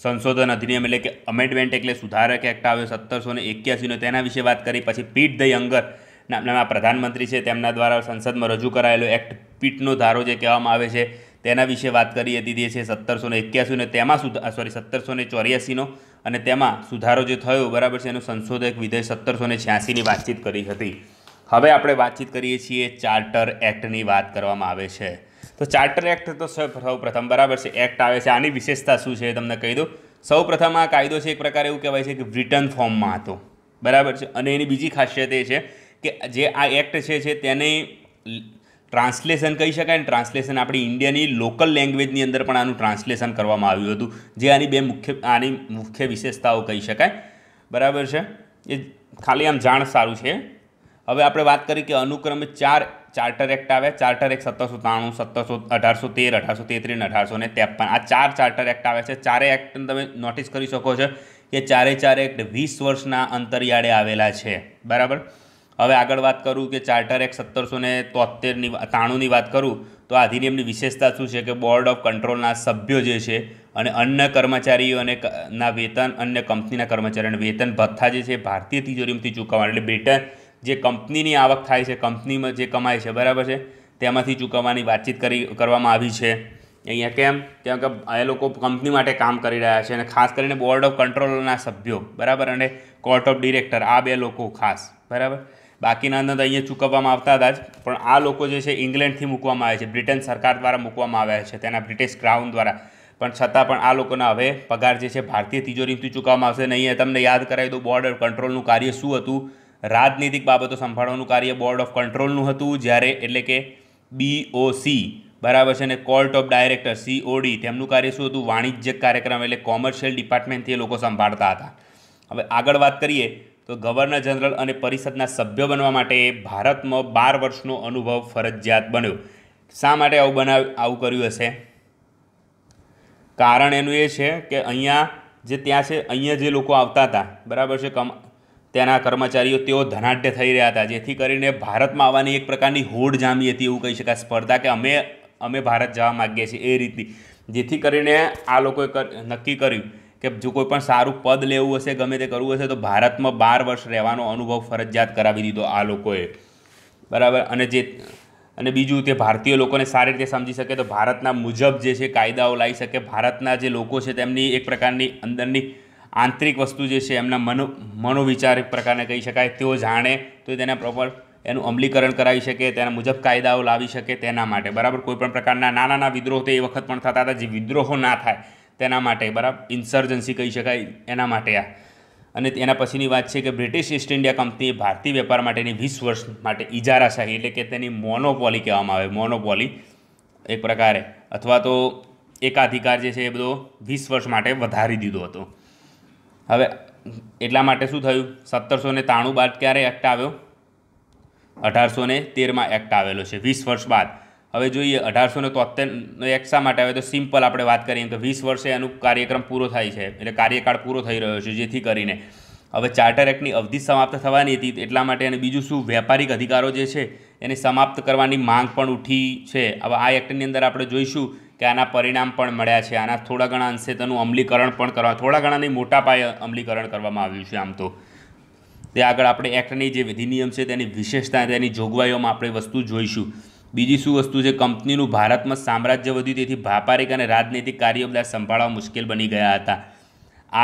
સંશોધન અધિનિયમ એટલે કે અમેન્ડમેન્ટ એટલે સુધારક એક્ટ આવ્યો સત્તરસો ને એક્યાસીનો તેના વિશે વાત કરી પછી પીટ ધ યંગર નામના પ્રધાનમંત્રી છે તેમના દ્વારા સંસદમાં રજૂ કરાયેલો એક્ટ પીટનો ધારો જે કહેવામાં આવે છે તેના વિશે વાત કરી હતી તે છે સત્તરસો ને એક્યાસીનો તેમાં સુધા સોરી સત્તરસો ને ચોર્યાસીનો અને તેમાં સુધારો જે થયો બરાબર છે એનો સંશોધક વિધેય સત્તરસો ને છ્યાસીની વાતચીત કરી હતી હવે આપણે વાતચીત કરીએ છીએ ચાર્ટર એક્ટની વાત કરવામાં આવે છે તો ચાર્ટર એક્ટ તો સૌ પ્રથમ બરાબર છે એક્ટ આવે છે આની વિશેષતા શું છે તમને કહી દઉં સૌ પ્રથમ આ કાયદો છે એક પ્રકારે એવું કહેવાય છે કે બ્રિટન ફોર્મમાં હતો બરાબર છે અને એની બીજી ખાસિયત એ છે કે જે આ એક્ટ છે છે તેને ટ્રાન્સલેશન કહી શકાય ને ટ્રાન્સલેશન આપણી ઇન્ડિયાની લોકલ લેંગ્વેજની અંદર પણ આનું ટ્રાન્સલેશન કરવામાં આવ્યું હતું જે આની બે મુખ્ય આની મુખ્ય વિશેષતાઓ કહી શકાય બરાબર છે એ ખાલી આમ જાણ સારું છે હવે આપણે વાત કરી કે અનુક્રમે ચાર ચાર્ટર એક્ટ આવ્યા ચાર્ટર એક્ટ સત્તરસો ત્રાણું સત્તરસો અઢારસો તેર અઢારસો તેત્રીસ અને અઢારસો ને ત્રેપન આ ચાર ચાર્ટર એક્ટ આવ્યા છે ચારે એક્ટને તમે નોટિસ કરી શકો છો કે ચારે ચાર એક્ટ વીસ વર્ષના અંતરિયાળે આવેલા છે બરાબર હવે આગળ વાત કરું કે ચાર્ટર એક સત્તરસો ને તોતેરની ત્રાણુંની વાત કરું તો આ અધિનિયમની વિશેષતા શું છે કે બોર્ડ ઓફ કંટ્રોલના સભ્યો જે છે અને અન્ય કર્મચારીઓ અને ના વેતન અન્ય કંપનીના કર્મચારીઓને વેતન ભથ્થા જે છે ભારતીય તિજોરીમાંથી ચૂકવવા એટલે બ્રિટન જે કંપનીની આવક થાય છે કંપનીમાં જે કમાય છે બરાબર છે તેમાંથી ચૂકવવાની વાતચીત કરી કરવામાં આવી છે અહીંયા કેમ કેમ કે એ લોકો કંપની માટે કામ કરી રહ્યા છે અને ખાસ કરીને બોર્ડ ઓફ કંટ્રોલના સભ્યો બરાબર અને કોર્ટ ઓફ ડિરેક્ટર આ બે લોકો ખાસ બરાબર બાકીના અંદાજ અહીંયા ચૂકવવામાં આવતા હતા જ પણ આ લોકો જે છે ઇંગ્લેન્ડથી મૂકવામાં આવે છે બ્રિટન સરકાર દ્વારા મૂકવામાં આવ્યા છે તેના બ્રિટિશ ક્રાઉન દ્વારા પણ છતાં પણ આ લોકોના હવે પગાર જે છે ભારતીય તિજોરીથી ચૂકવવામાં આવશે નહીં તમને યાદ કરાવી દઉં બોર્ડર કંટ્રોલનું કાર્ય શું હતું રાજનીતિક બાબતો સંભાળવાનું કાર્ય બોર્ડ ઓફ કંટ્રોલનું હતું જ્યારે એટલે કે બીઓસી બરાબર છે ને કોર્ટ ઓફ ડાયરેક્ટર સીઓડી તેમનું કાર્ય શું હતું વાણિજ્ય કાર્યક્રમ એટલે કોમર્શિયલ ડિપાર્ટમેન્ટથી એ લોકો સંભાળતા હતા હવે આગળ વાત કરીએ તો ગવર્નર જનરલ અને પરિષદના સભ્ય બનવા માટે ભારતમાં બાર વર્ષનો અનુભવ ફરજિયાત બન્યો શા માટે આવું બનાવ આવું કર્યું હશે કારણ એનું એ છે કે અહીંયા જે ત્યાં છે અહીંયા જે લોકો આવતા હતા બરાબર છે કમ તેના કર્મચારીઓ તેઓ ધનાઢ્ય થઈ રહ્યા હતા જેથી કરીને ભારતમાં આવવાની એક પ્રકારની હોડ જામી હતી એવું કહી શકાય સ્પર્ધા કે અમે અમે ભારત જવા માગીએ છીએ એ રીતની જેથી કરીને આ લોકોએ નક્કી કર્યું કે જો કોઈ પણ સારું પદ લેવું હશે ગમે તે કરવું હશે તો ભારતમાં બાર વર્ષ રહેવાનો અનુભવ ફરજિયાત કરાવી દીધો આ લોકોએ બરાબર અને જે અને બીજું તે ભારતીય લોકોને સારી રીતે સમજી શકે તો ભારતના મુજબ જે છે કાયદાઓ લાવી શકે ભારતના જે લોકો છે તેમની એક પ્રકારની અંદરની આંતરિક વસ્તુ જે છે એમના મનો મનોવિચાર એક પ્રકારને કહી શકાય તેઓ જાણે તો તેના પ્રોપર એનું અમલીકરણ કરાવી શકે તેના મુજબ કાયદાઓ લાવી શકે તેના માટે બરાબર કોઈપણ પ્રકારના નાના નાના વિદ્રોહ તે એ વખત પણ થતા હતા જે વિદ્રોહો ના થાય તેના માટે બરાબર ઇન્સર્જન્સી કહી શકાય એના માટે આ અને એના પછીની વાત છે કે બ્રિટિશ ઈસ્ટ ઇન્ડિયા કંપનીએ ભારતીય વેપાર માટેની વીસ વર્ષ માટે ઇજારાશાહી એટલે કે તેની મોનોપોલી કહેવામાં આવે મોનોપોલી એક પ્રકારે અથવા તો એકાધિકાર જે છે એ બધો વીસ વર્ષ માટે વધારી દીધો હતો હવે એટલા માટે શું થયું સત્તરસો ને ત્રાણું બાદ ક્યારે એક્ટ આવ્યો અઢારસો ને તેરમાં એક્ટ આવેલો છે વીસ વર્ષ બાદ હવે જોઈએ અઢારસો ને તોતેરનો એક શા માટે હવે તો સિમ્પલ આપણે વાત કરીએ તો વીસ વર્ષે એનું કાર્યક્રમ પૂરો થાય છે એટલે કાર્યકાળ પૂરો થઈ રહ્યો છે જેથી કરીને હવે ચાર્ટર એક્ટની અવધિ સમાપ્ત થવાની હતી એટલા માટે અને બીજું શું વેપારિક અધિકારો જે છે એને સમાપ્ત કરવાની માંગ પણ ઉઠી છે હવે આ એક્ટની અંદર આપણે જોઈશું કે આના પરિણામ પણ મળ્યા છે આના થોડા ઘણા અંશે તેનું અમલીકરણ પણ કરવા થોડા ઘણા નહીં મોટા પાયે અમલીકરણ કરવામાં આવ્યું છે આમ તો તે આગળ આપણે એક્ટની જે વિધિ નિયમ છે તેની વિશેષતા તેની જોગવાઈઓમાં આપણે વસ્તુ જોઈશું બીજી શું વસ્તુ છે કંપનીનું ભારતમાં સામ્રાજ્ય વધ્યું તેથી વ્યાપારિક અને રાજનૈતિક કાર્યો બધા સંભાળવા મુશ્કેલ બની ગયા હતા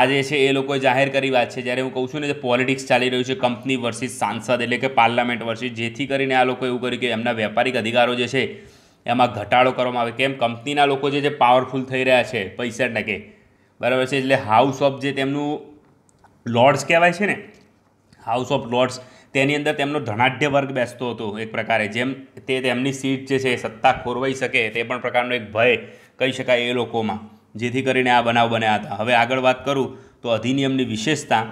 આ જે છે એ લોકોએ જાહેર કરી વાત છે જ્યારે હું કહું છું ને જે પોલિટિક્સ ચાલી રહ્યું છે કંપની વર્સિસ સાંસદ એટલે કે પાર્લામેન્ટ વર્સિસ જેથી કરીને આ લોકો એવું કર્યું કે એમના વેપારિક અધિકારો જે છે એમાં ઘટાડો કરવામાં આવે કેમ કંપનીના લોકો જે પાવરફુલ થઈ રહ્યા છે પૈસા ટકે બરાબર છે એટલે હાઉસ ઓફ જે તેમનું લોર્ડ્સ કહેવાય છે ને હાઉસ ઓફ લોર્ડ્સ તેની અંદર તેમનો ધનાઢ્ય વર્ગ બેસતો હતો એક પ્રકારે જેમ તે તેમની સીટ જે છે સત્તા ખોરવાઈ શકે તે પણ પ્રકારનો એક ભય કહી શકાય એ લોકોમાં જેથી કરીને આ બનાવ બન્યા હતા હવે આગળ વાત કરું તો અધિનિયમની વિશેષતા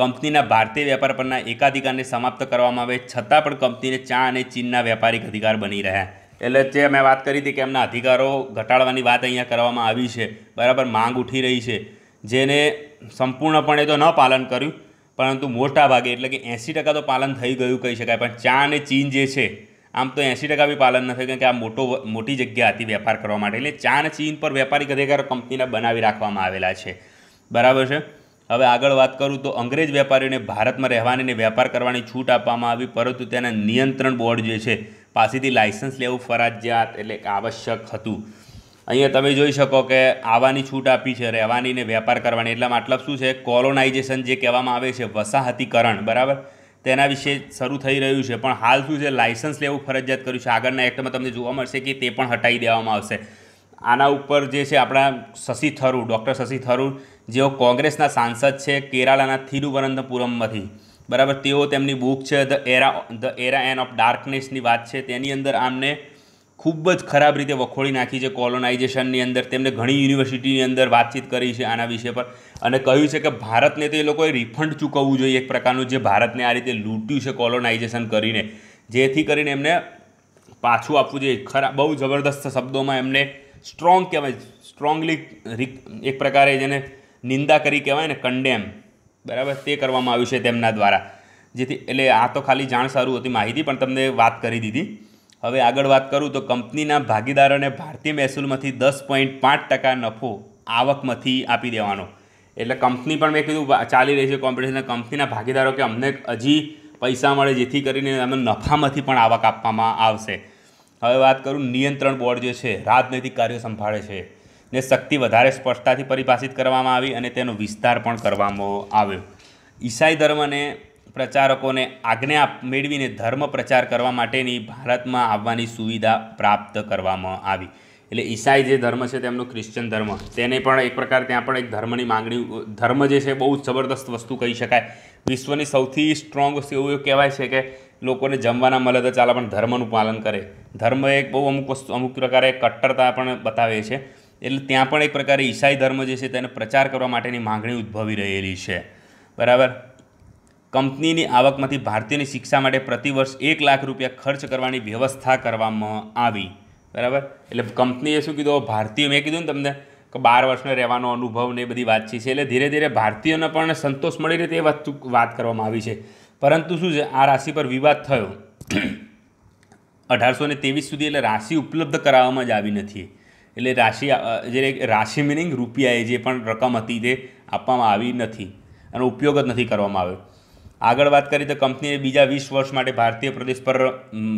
કંપનીના ભારતીય વેપાર પરના એકાધિકારને સમાપ્ત કરવામાં આવે છતાં પણ કંપનીને ચા અને ચીનના વ્યાપારિક અધિકાર બની રહ્યા એટલે જે મેં વાત કરી હતી કે એમના અધિકારો ઘટાડવાની વાત અહીંયા કરવામાં આવી છે બરાબર માંગ ઉઠી રહી છે જેને સંપૂર્ણપણે તો ન પાલન કર્યું પરંતુ મોટા ભાગે એટલે કે એંસી ટકા તો પાલન થઈ ગયું કહી શકાય પણ ચા અને ચીન જે છે આમ તો એંસી ટકા બી પાલન નથી કારણ કે આ મોટો મોટી જગ્યા હતી વેપાર કરવા માટે એટલે ચા અને ચીન પર વેપારી અધિકારો કંપનીના બનાવી રાખવામાં આવેલા છે બરાબર છે હવે આગળ વાત કરું તો અંગ્રેજ વેપારીઓને ભારતમાં રહેવાની અને વેપાર કરવાની છૂટ આપવામાં આવી પરંતુ તેના નિયંત્રણ બોર્ડ જે છે પાસેથી લાયસન્સ લેવું ફરજિયાત એટલે આવશ્યક હતું અહીંયા તમે જોઈ શકો કે આવાની છૂટ આપી છે રહેવાની ને વેપાર કરવાની એટલે મતલબ શું છે કોલોનાઇઝેશન જે કહેવામાં આવે છે વસાહતીકરણ બરાબર તેના વિશે શરૂ થઈ રહ્યું છે પણ હાલ શું છે લાઇસન્સ લેવું ફરજિયાત કર્યું છે આગળના એક્ટમાં તમને જોવા મળશે કે તે પણ હટાવી દેવામાં આવશે આના ઉપર જે છે આપણા શશી થરૂર ડૉક્ટર શશી થરૂર જેઓ કોંગ્રેસના સાંસદ છે કેરાલાના થિરુવનંતપુરમમાંથી બરાબર તેઓ તેમની બુક છે the era the era and of ડાર્કનેસની વાત છે તેની અંદર આમને ખૂબ જ ખરાબ રીતે વખોળી નાખી છે કોલોનાઇઝેશનની અંદર તેમણે ઘણી યુનિવર્સિટીની અંદર વાતચીત કરી છે આના વિશે પર અને કહ્યું છે કે ભારતને તો એ લોકોએ રિફંડ ચૂકવવું જોઈએ એક પ્રકારનું જે ભારતને આ રીતે લૂંટ્યું છે કોલોનાઇઝેશન કરીને જેથી કરીને એમને પાછું આપવું જોઈએ ખરાબ બહુ જબરદસ્ત શબ્દોમાં એમને સ્ટ્રોંગ કહેવાય સ્ટ્રોંગલી એક પ્રકારે જેને નિંદા કરી કહેવાય ને કન્ડેમ બરાબર તે કરવામાં આવ્યું છે તેમના દ્વારા જેથી એટલે આ તો ખાલી જાણ સારું હતી માહિતી પણ તમને વાત કરી દીધી હવે આગળ વાત કરું તો કંપનીના ભાગીદારોને ભારતીય મહેસૂલમાંથી દસ પોઈન્ટ પાંચ ટકા નફો આવકમાંથી આપી દેવાનો એટલે કંપની પણ મેં કીધું ચાલી રહી છે કોમ્પિટિશન કંપનીના ભાગીદારો કે અમને હજી પૈસા મળે જેથી કરીને અમને નફામાંથી પણ આવક આપવામાં આવશે હવે વાત કરું નિયંત્રણ બોર્ડ જે છે રાજનૈતિક કાર્યો સંભાળે છે ને શક્તિ વધારે સ્પષ્ટતાથી પરિભાષિત કરવામાં આવી અને તેનો વિસ્તાર પણ કરવામાં આવ્યો ઈસાઈ ધર્મને પ્રચારકોને આજ્ઞા મેળવીને ધર્મ પ્રચાર કરવા માટેની ભારતમાં આવવાની સુવિધા પ્રાપ્ત કરવામાં આવી એટલે ઈસાઈ જે ધર્મ છે તેમનો ક્રિશ્ચન ધર્મ તેને પણ એક પ્રકાર ત્યાં પણ એક ધર્મની માંગણી ધર્મ જે છે બહુ જ જબરદસ્ત વસ્તુ કહી શકાય વિશ્વની સૌથી સ્ટ્રોંગ વસ્તુ એવું કહેવાય છે કે લોકોને જમવાના મળે તો ચાલે પણ ધર્મનું પાલન કરે ધર્મ એક બહુ અમુક વસ્તુ અમુક પ્રકારે કટ્ટરતા પણ બતાવે છે એટલે ત્યાં પણ એક પ્રકારે ઈસાઈ ધર્મ જે છે તેને પ્રચાર કરવા માટેની માંગણી ઉદ્ભવી રહેલી છે બરાબર કંપનીની આવકમાંથી ભારતીયની શિક્ષા માટે પ્રતિવર્ષ એક લાખ રૂપિયા ખર્ચ કરવાની વ્યવસ્થા કરવામાં આવી બરાબર એટલે કંપનીએ શું કીધું ભારતીય મેં કીધું ને તમને કે બાર વર્ષનો રહેવાનો અનુભવ ને એ બધી વાતચીત છે એટલે ધીરે ધીરે ભારતીયોને પણ સંતોષ મળી રહે તે વસ્તુ વાત કરવામાં આવી છે પરંતુ શું છે આ રાશિ પર વિવાદ થયો અઢારસો ને તેવીસ સુધી એટલે રાશિ ઉપલબ્ધ કરાવવામાં જ આવી નથી એટલે રાશિ જે રાશિ મિનિંગ રૂપિયાએ જે પણ રકમ હતી તે આપવામાં આવી નથી અને ઉપયોગ જ નથી કરવામાં આવ્યો આગળ વાત કરીએ તો કંપનીએ બીજા વીસ વર્ષ માટે ભારતીય પ્રદેશ પર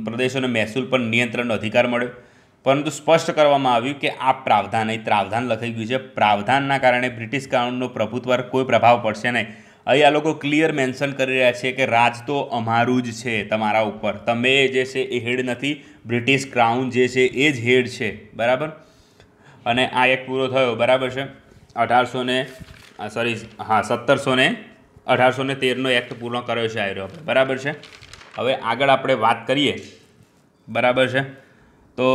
પ્રદેશોને મહેસૂલ પર નિયંત્રણનો અધિકાર મળ્યો પરંતુ સ્પષ્ટ કરવામાં આવ્યું કે આ પ્રાવધાન અહીં પ્રાવધાન લખાઈ ગયું છે પ્રાવધાનના કારણે બ્રિટિશ કાઉન્ટનો પ્રભુત્વ કોઈ પ્રભાવ પડશે નહીં અહીં આ લોકો ક્લિયર મેન્શન કરી રહ્યા છે કે રાજ તો અમારું જ છે તમારા ઉપર તમે જે છે એ હેડ નથી બ્રિટિશ ક્રાઉન જે છે એ જ હેડ છે બરાબર અને આ એક પૂરો થયો બરાબર છે અઢારસો ને સોરી હા સત્તરસો ને અઢારસો ને તેરનો એક્ટ પૂર્ણ કર્યો છે આયરો બરાબર છે હવે આગળ આપણે વાત કરીએ બરાબર છે તો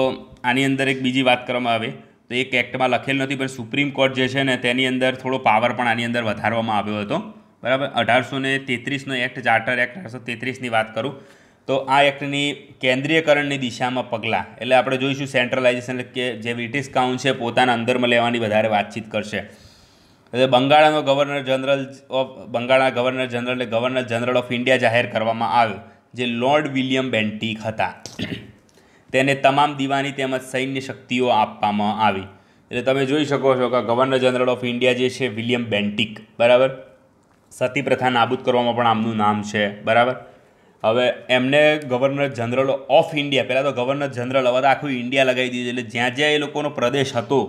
આની અંદર એક બીજી વાત કરવામાં આવે તો એક એક્ટમાં લખેલ નથી પણ સુપ્રીમ કોર્ટ જે છે ને તેની અંદર થોડો પાવર પણ આની અંદર વધારવામાં આવ્યો હતો બરાબર અઢારસો ને તેત્રીસનો એક્ટ ચાર્ટર એક્ટ અઢારસો તેત્રીસની વાત કરું તો આ એક્ટની કેન્દ્રીયકરણની દિશામાં પગલાં એટલે આપણે જોઈશું સેન્ટ્રલાઇઝેશન કે જે બ્રિટિશ છે પોતાના અંદરમાં લેવાની વધારે વાતચીત કરશે એટલે બંગાળનો ગવર્નર જનરલ ઓફ બંગાળના ગવર્નર જનરલને ગવર્નર જનરલ ઓફ ઇન્ડિયા જાહેર કરવામાં આવ્યો જે લોર્ડ વિલિયમ બેન્ટિક હતા તેને તમામ દિવાની તેમજ સૈન્ય શક્તિઓ આપવામાં આવી એટલે તમે જોઈ શકો છો કે ગવર્નર જનરલ ઓફ ઇન્ડિયા જે છે વિલિયમ બેન્ટિક બરાબર સતી પ્રથા નાબૂદ કરવામાં પણ આમનું નામ છે બરાબર હવે એમને ગવર્નર જનરલ ઓફ ઇન્ડિયા પહેલાં તો ગવર્નર જનરલ હવે આખું ઇન્ડિયા લગાવી દીધું એટલે જ્યાં જ્યાં એ લોકોનો પ્રદેશ હતો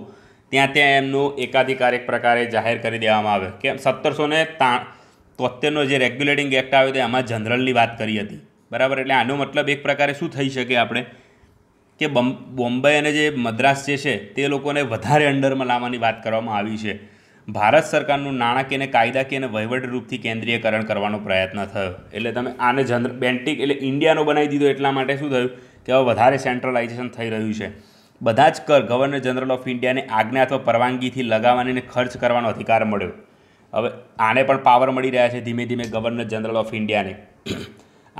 ત્યાં ત્યાં એમનું એકાધિકારિક પ્રકારે જાહેર કરી દેવામાં આવે કેમ સત્તરસો ને તા તોતેરનો જે રેગ્યુલેટિંગ એક્ટ આવ્યો હતો એમાં જનરલની વાત કરી હતી બરાબર એટલે આનો મતલબ એક પ્રકારે શું થઈ શકે આપણે કે બોમ્બે અને જે મદ્રાસ જે છે તે લોકોને વધારે અંડરમાં લાવવાની વાત કરવામાં આવી છે ભારત સરકારનું નાણાકીય અને કાયદાકીય અને વહીવટી રૂપથી કેન્દ્રીયકરણ કરવાનો પ્રયત્ન થયો એટલે તમે આને જનરલ બેન્ટિક એટલે ઇન્ડિયાનો બનાવી દીધો એટલા માટે શું થયું કે હવે વધારે સેન્ટ્રલાઇઝેશન થઈ રહ્યું છે બધા જ કર ગવર્નર જનરલ ઓફ ઇન્ડિયાને આજ્ઞા અથવા પરવાનગીથી લગાવવાની અને ખર્ચ કરવાનો અધિકાર મળ્યો હવે આને પણ પાવર મળી રહ્યા છે ધીમે ધીમે ગવર્નર જનરલ ઓફ ઇન્ડિયાને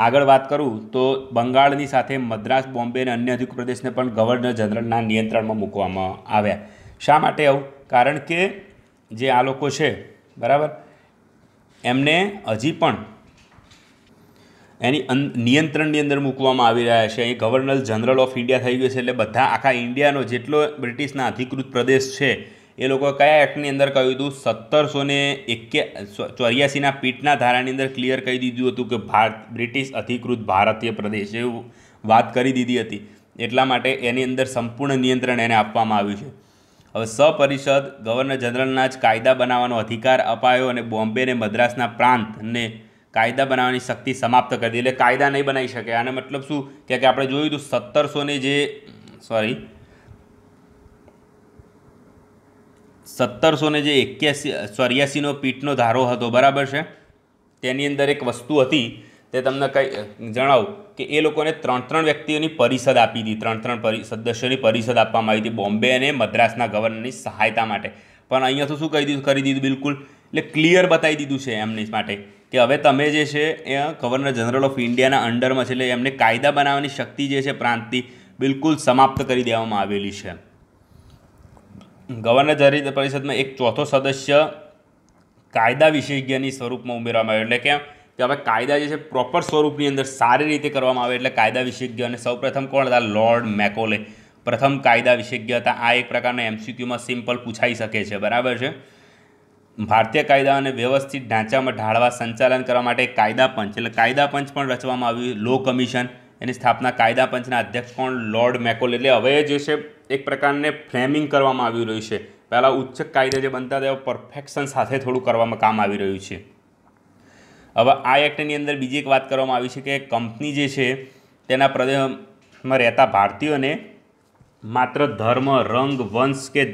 આગળ વાત કરું તો બંગાળની સાથે મદ્રાસ બોમ્બે અને અન્ય અધિક પ્રદેશને પણ ગવર્નર જનરલના નિયંત્રણમાં મૂકવામાં આવ્યા શા માટે આવું કારણ કે જે આ લોકો છે બરાબર એમને હજી પણ એની નિયંત્રણની અંદર મૂકવામાં આવી રહ્યા છે અહીં ગવર્નર જનરલ ઓફ ઇન્ડિયા થઈ ગયું છે એટલે બધા આખા ઇન્ડિયાનો જેટલો બ્રિટિશના અધિકૃત પ્રદેશ છે એ લોકો કયા એક્ટની અંદર કહ્યું હતું સત્તરસો ને એકે ચોર્યાસીના પીઠના ધારાની અંદર ક્લિયર કહી દીધું હતું કે ભારત બ્રિટિશ અધિકૃત ભારતીય પ્રદેશ એવું વાત કરી દીધી હતી એટલા માટે એની અંદર સંપૂર્ણ નિયંત્રણ એને આપવામાં આવ્યું છે હવે સપરિષદ ગવર્નર જનરલના જ કાયદા બનાવવાનો અધિકાર અપાયો અને બોમ્બે અને મદ્રાસના પ્રાંતને કાયદા બનાવવાની શક્તિ સમાપ્ત કરી દીધી એટલે કાયદા નહીં બનાવી શકે આને મતલબ શું કે આપણે જોયું હતું સત્તરસોની જે સોરી સત્તરસોને જે એક્યાસી ચોર્યાસીનો પીઠનો ધારો હતો બરાબર છે તેની અંદર એક વસ્તુ હતી તે તમને કંઈ જણાવું કે એ લોકોને ત્રણ ત્રણ વ્યક્તિઓની પરિષદ આપી હતી ત્રણ ત્રણ સદસ્યોની પરિષદ આપવામાં આવી હતી બોમ્બે અને મદ્રાસના ગવર્નરની સહાયતા માટે પણ અહીંયા તો શું કહી દીધું કરી દીધું બિલકુલ એટલે ક્લિયર બતાવી દીધું છે એમની માટે કે હવે તમે જે છે એ ગવર્નર જનરલ ઓફ ઇન્ડિયાના અંડરમાં છે એટલે એમને કાયદા બનાવવાની શક્તિ જે છે પ્રાંતની બિલકુલ સમાપ્ત કરી દેવામાં આવેલી છે ગવર્નર જનરલ પરિષદમાં એક ચોથો સદસ્ય કાયદા વિશેજ્ઞની સ્વરૂપમાં ઉમેરવામાં આવ્યો એટલે કેમ કે હવે કાયદા જે છે પ્રોપર સ્વરૂપની અંદર સારી રીતે કરવામાં આવે એટલે કાયદા વિશેજ્ઞ અને સૌપ્રથમ કોણ હતા લોર્ડ મેકોલે પ્રથમ કાયદા વિશેજ્ઞ હતા આ એક પ્રકારના એમસીક્યુમાં સિમ્પલ પૂછાઈ શકે છે બરાબર છે ભારતીય કાયદા અને વ્યવસ્થિત ઢાંચામાં ઢાળવા સંચાલન કરવા માટે કાયદા પંચ એટલે કાયદા પંચ પણ રચવામાં આવ્યું લો કમિશન એની સ્થાપના કાયદા પંચના અધ્યક્ષ કોણ લોર્ડ મેકોલ એટલે હવે જે છે એક પ્રકારને ફ્રેમિંગ કરવામાં આવી રહ્યું છે પહેલાં ઉચ્ચ કાયદા જે બનતા હતા પરફેક્શન સાથે થોડું કરવામાં કામ આવી રહ્યું છે હવે આ એક્ટની અંદર બીજી એક વાત કરવામાં આવી છે કે કંપની જે છે તેના પ્રદેશમાં રહેતા ભારતીયોને માત્ર ધર્મ રંગ વંશ કે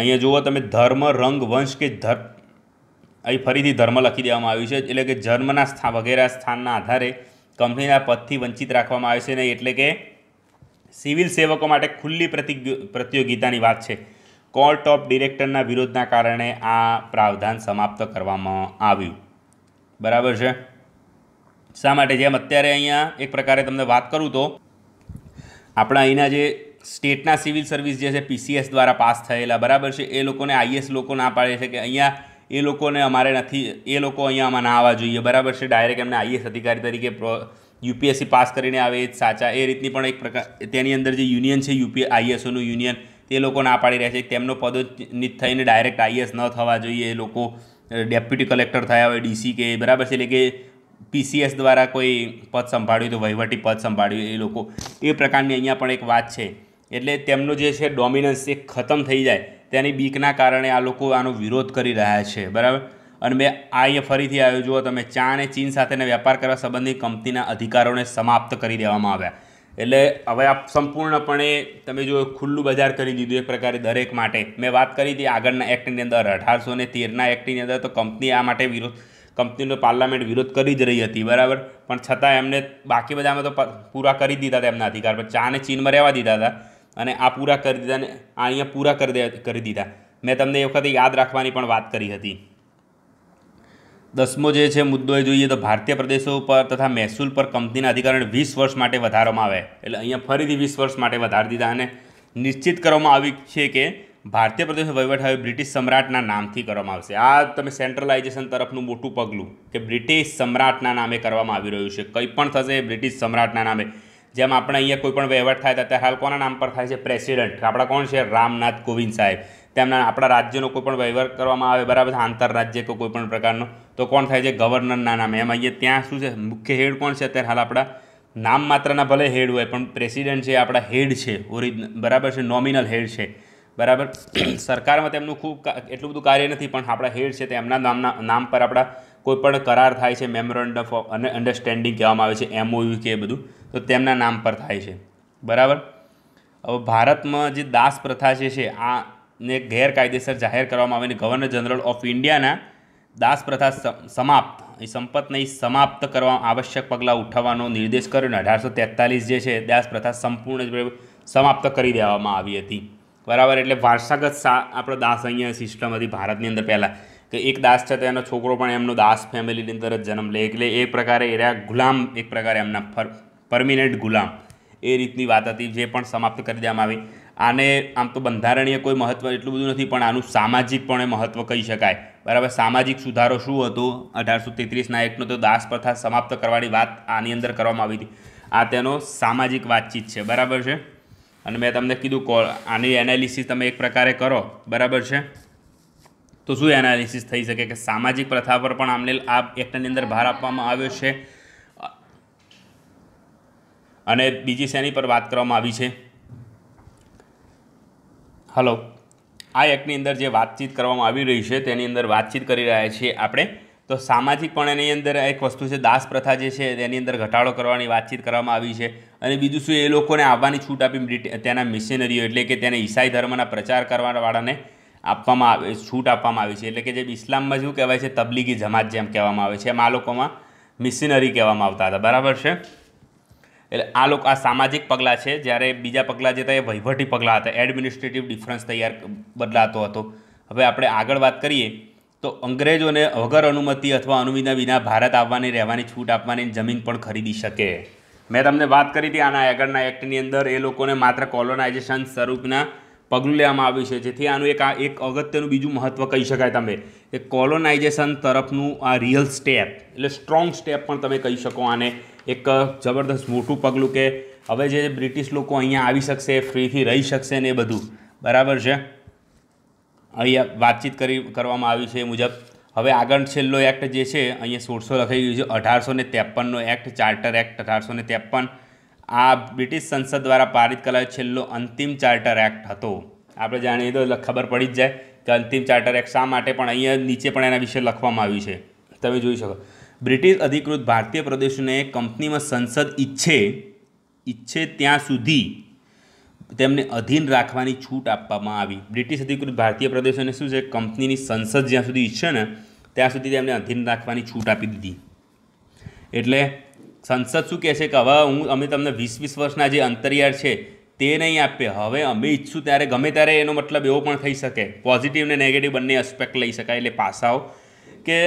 અહીંયા જુઓ તમે ધર્મ રંગ વંશ કે ધર્મ અહીં ફરીથી ધર્મ લખી દેવામાં આવ્યું છે એટલે કે જન્મના સ્થાન વગેરે સ્થાનના આધારે કંપનીના પદથી વંચિત રાખવામાં આવે છે ને એટલે કે સિવિલ સેવકો માટે ખુલ્લી પ્રતિયોગિતાની વાત છે કોર્ટ ઓફ ડિરેક્ટરના વિરોધના કારણે આ પ્રાવધાન સમાપ્ત કરવામાં આવ્યું બરાબર છે શા માટે જેમ અત્યારે અહીંયા એક પ્રકારે તમને વાત કરું તો આપણા અહીંના જે સ્ટેટના સિવિલ સર્વિસ જે છે પીસીએસ દ્વારા પાસ થયેલા બરાબર છે એ લોકોને આઈએસ લોકો ના પાડે છે કે અહીંયા એ લોકોને અમારે નથી એ લોકો અહીંયા આમાં ના આવવા જોઈએ બરાબર છે ડાયરેક્ટ એમને આઈએસ અધિકારી તરીકે યુપીએસસી પાસ કરીને આવે એ જ સાચા એ રીતની પણ એક પ્રકાર તેની અંદર જે યુનિયન છે યુપી આઈએસઓનું યુનિયન તે લોકો ના પાડી રહ્યા છે તેમનો પદોન્નિત થઈને ડાયરેક્ટ આઈએસ ન થવા જોઈએ એ લોકો ડેપ્યુટી કલેક્ટર થયા હોય ડીસી કે બરાબર છે એટલે કે પીસીએસ દ્વારા કોઈ પદ સંભાળ્યું તો વહીવટી પદ સંભાળ્યું એ લોકો એ પ્રકારની અહીંયા પણ એક વાત છે એટલે તેમનું જે છે ડોમિનન્સ એ ખતમ થઈ જાય તેની બીકના કારણે આ લોકો આનો વિરોધ કરી રહ્યા છે બરાબર અને મેં આ એ ફરીથી આવ્યો જુઓ તમે ચા અને ચીન સાથેના વેપાર કરવા સંબંધી કંપનીના અધિકારોને સમાપ્ત કરી દેવામાં આવ્યા એટલે હવે આ સંપૂર્ણપણે તમે જો ખુલ્લું બજાર કરી દીધું એક પ્રકારે દરેક માટે મેં વાત કરી હતી આગળના એક્ટની અંદર અઢારસો ને તેરના એક્ટની અંદર તો કંપની આ માટે વિરોધ કંપનીનો પાર્લામેન્ટ વિરોધ કરી જ રહી હતી બરાબર પણ છતાં એમને બાકી બધામાં તો પૂરા કરી દીધા હતા એમના અધિકાર પણ ચા અને ચીનમાં રહેવા દીધા હતા અને આ પૂરા કરી દીધા ને આ અહીંયા પૂરા કરી દે કરી દીધા મેં તમને એ વખતે યાદ રાખવાની પણ વાત કરી હતી દસમો જે છે મુદ્દો એ જોઈએ તો ભારતીય પ્રદેશો પર તથા મહેસૂલ પર કંપનીના અધિકારણ વીસ વર્ષ માટે વધારવામાં આવે એટલે અહીંયા ફરીથી વીસ વર્ષ માટે વધારી દીધા અને નિશ્ચિત કરવામાં આવી છે કે ભારતીય પ્રદેશ વહીવટ હવે બ્રિટિશ સમ્રાટના નામથી કરવામાં આવશે આ તમે સેન્ટ્રલાઇઝેશન તરફનું મોટું પગલું કે બ્રિટિશ સમ્રાટના નામે કરવામાં આવી રહ્યું છે કંઈ પણ થશે બ્રિટિશ સમ્રાટના નામે જેમ આપણે અહીંયા કોઈ પણ વહીવટ થાય ત્યારે હાલ કોના નામ પર થાય છે પ્રેસિડેન્ટ આપણા કોણ છે રામનાથ કોવિંદ સાહેબ તેમના આપણા રાજ્યનો કોઈ પણ વહીવટ કરવામાં આવે બરાબર આંતરરાજ્ય કે કોઈપણ પ્રકારનો તો કોણ થાય છે ગવર્નરના નામે એમ અહીંયા ત્યાં શું છે મુખ્ય હેડ કોણ છે અત્યારે હાલ આપણા નામ માત્રના ભલે હેડ હોય પણ પ્રેસિડેન્ટ છે આપણા હેડ છે ઓરિજિનલ બરાબર છે નોમિનલ હેડ છે બરાબર સરકારમાં તેમનું ખૂબ એટલું બધું કાર્ય નથી પણ આપણા હેડ છે તેમના નામના નામ પર આપણા કોઈપણ કરાર થાય છે મેમોરેન્ડમ ઓફ અને અન્ડરસ્ટેન્ડિંગ કહેવામાં આવે છે એમઓયુ કે એ બધું તો તેમના નામ પર થાય છે બરાબર હવે ભારતમાં જે દાસ પ્રથા જે છે આને ગેરકાયદેસર જાહેર કરવામાં આવીને ગવર્નર જનરલ ઓફ ઇન્ડિયાના દાસ પ્રથા સમાપ્ત એ સંપત્તને સમાપ્ત કરવા આવશ્યક પગલાં ઉઠાવવાનો નિર્દેશ કર્યો ને અઢારસો તેતાલીસ જે છે દાસ પ્રથા સંપૂર્ણ સમાપ્ત કરી દેવામાં આવી હતી બરાબર એટલે વારસાગત સા આપણો દાસ અહીંયા સિસ્ટમ હતી ભારતની અંદર પહેલાં કે એક દાસ છે તેનો છોકરો પણ એમનો દાસ ફેમિલીની અંદર જ જન્મ લે એટલે એ પ્રકારે એરા ગુલામ એક પ્રકારે એમના ફર પરમિનન્ટ ગુલામ એ રીતની વાત હતી જે પણ સમાપ્ત કરી દેવામાં આવી આને આમ તો બંધારણીય કોઈ મહત્ત્વ એટલું બધું નથી પણ આનું સામાજિક પણ મહત્ત્વ કહી શકાય બરાબર સામાજિક સુધારો શું હતો અઢારસો તેત્રીસના એકનો તો દાસ પ્રથા સમાપ્ત કરવાની વાત આની અંદર કરવામાં આવી હતી આ તેનો સામાજિક વાતચીત છે બરાબર છે અને મેં તમને કીધું કોલ આની એનાલિસિસ તમે એક પ્રકારે કરો બરાબર છે તો શું એનાલિસિસ થઈ શકે કે સામાજિક પ્રથા પર પણ આમને આ એક્ટની અંદર ભાર આપવામાં આવ્યો છે અને બીજી શ્રેણી પર વાત કરવામાં આવી છે હલો આ એક્ટની અંદર જે વાતચીત કરવામાં આવી રહી છે તેની અંદર વાતચીત કરી રહ્યા છીએ આપણે તો સામાજિક પણ એની અંદર એક વસ્તુ છે દાસ પ્રથા જે છે તેની અંદર ઘટાડો કરવાની વાતચીત કરવામાં આવી છે અને બીજું શું એ લોકોને આવવાની છૂટ આપી તેના મિશનરીઓ એટલે કે તેને ઈસાઈ ધર્મના પ્રચાર કરવાવાળાને આપવામાં આવે છૂટ આપવામાં આવી છે એટલે કે જે ઇસ્લામમાં શું કહેવાય છે તબલીગી જમાત જેમ કહેવામાં આવે છે એમ આ લોકોમાં મિશનરી કહેવામાં આવતા હતા બરાબર છે એટલે આ લોકો આ સામાજિક પગલાં છે જ્યારે બીજા પગલાં જે હતા એ વહીવટી પગલાં હતા એડમિનિસ્ટ્રેટિવ ડિફરન્સ તૈયાર બદલાતો હતો હવે આપણે આગળ વાત કરીએ તો અંગ્રેજોને વગર અનુમતિ અથવા અનુવિના વિના ભારત આવવાની રહેવાની છૂટ આપવાની જમીન પણ ખરીદી શકે મેં તમને વાત કરી હતી આના આગળના એક્ટની અંદર એ લોકોને માત્ર કોલોનાઇઝેશન સ્વરૂપના પગલું લેવામાં આવ્યું છે જેથી આનું એક આ એક અગત્યનું બીજું મહત્ત્વ કહી શકાય તમે કે કોલોનાઇઝેશન તરફનું આ રિયલ સ્ટેપ એટલે સ્ટ્રોંગ સ્ટેપ પણ તમે કહી શકો આને એક જબરદસ્ત મોટું પગલું કે હવે જે બ્રિટિશ લોકો અહીંયા આવી શકશે ફ્રીથી રહી શકશે ને એ બધું બરાબર છે અહીંયા વાતચીત કરી કરવામાં આવી છે એ મુજબ હવે આગળ છેલ્લો એક્ટ જે છે અહીંયા સોળસો લખાઈ ગયું છે અઢારસો ને ત્રેપનનો એક્ટ ચાર્ટર એક્ટ અઢારસો ને ત્રેપન આ બ્રિટિશ સંસદ દ્વારા પારિત કરાયેલો છેલ્લો અંતિમ ચાર્ટર એક્ટ હતો આપણે જાણીએ તો ખબર પડી જ જાય કે અંતિમ ચાર્ટર એક્ટ શા માટે પણ અહીંયા નીચે પણ એના વિશે લખવામાં આવ્યું છે તમે જોઈ શકો બ્રિટિશ અધિકૃત ભારતીય પ્રદેશને કંપનીમાં સંસદ ઈચ્છે ઈચ્છે ત્યાં સુધી તેમને અધીન રાખવાની છૂટ આપવામાં આવી બ્રિટિશ અધિકૃત ભારતીય પ્રદેશોને શું છે કંપનીની સંસદ જ્યાં સુધી ઈચ્છે ને ત્યાં સુધી તેમને અધીન રાખવાની છૂટ આપી દીધી એટલે સંસદ શું કહે છે કે હવે હું અમે તમને વીસ વીસ વર્ષના જે અંતરિયાળ છે તે નહીં આપે હવે અમે ઈચ્છું ત્યારે ગમે ત્યારે એનો મતલબ એવો પણ થઈ શકે પોઝિટિવ ને નેગેટિવ બંને એસ્પેક્ટ લઈ શકાય એટલે પાસાઓ કે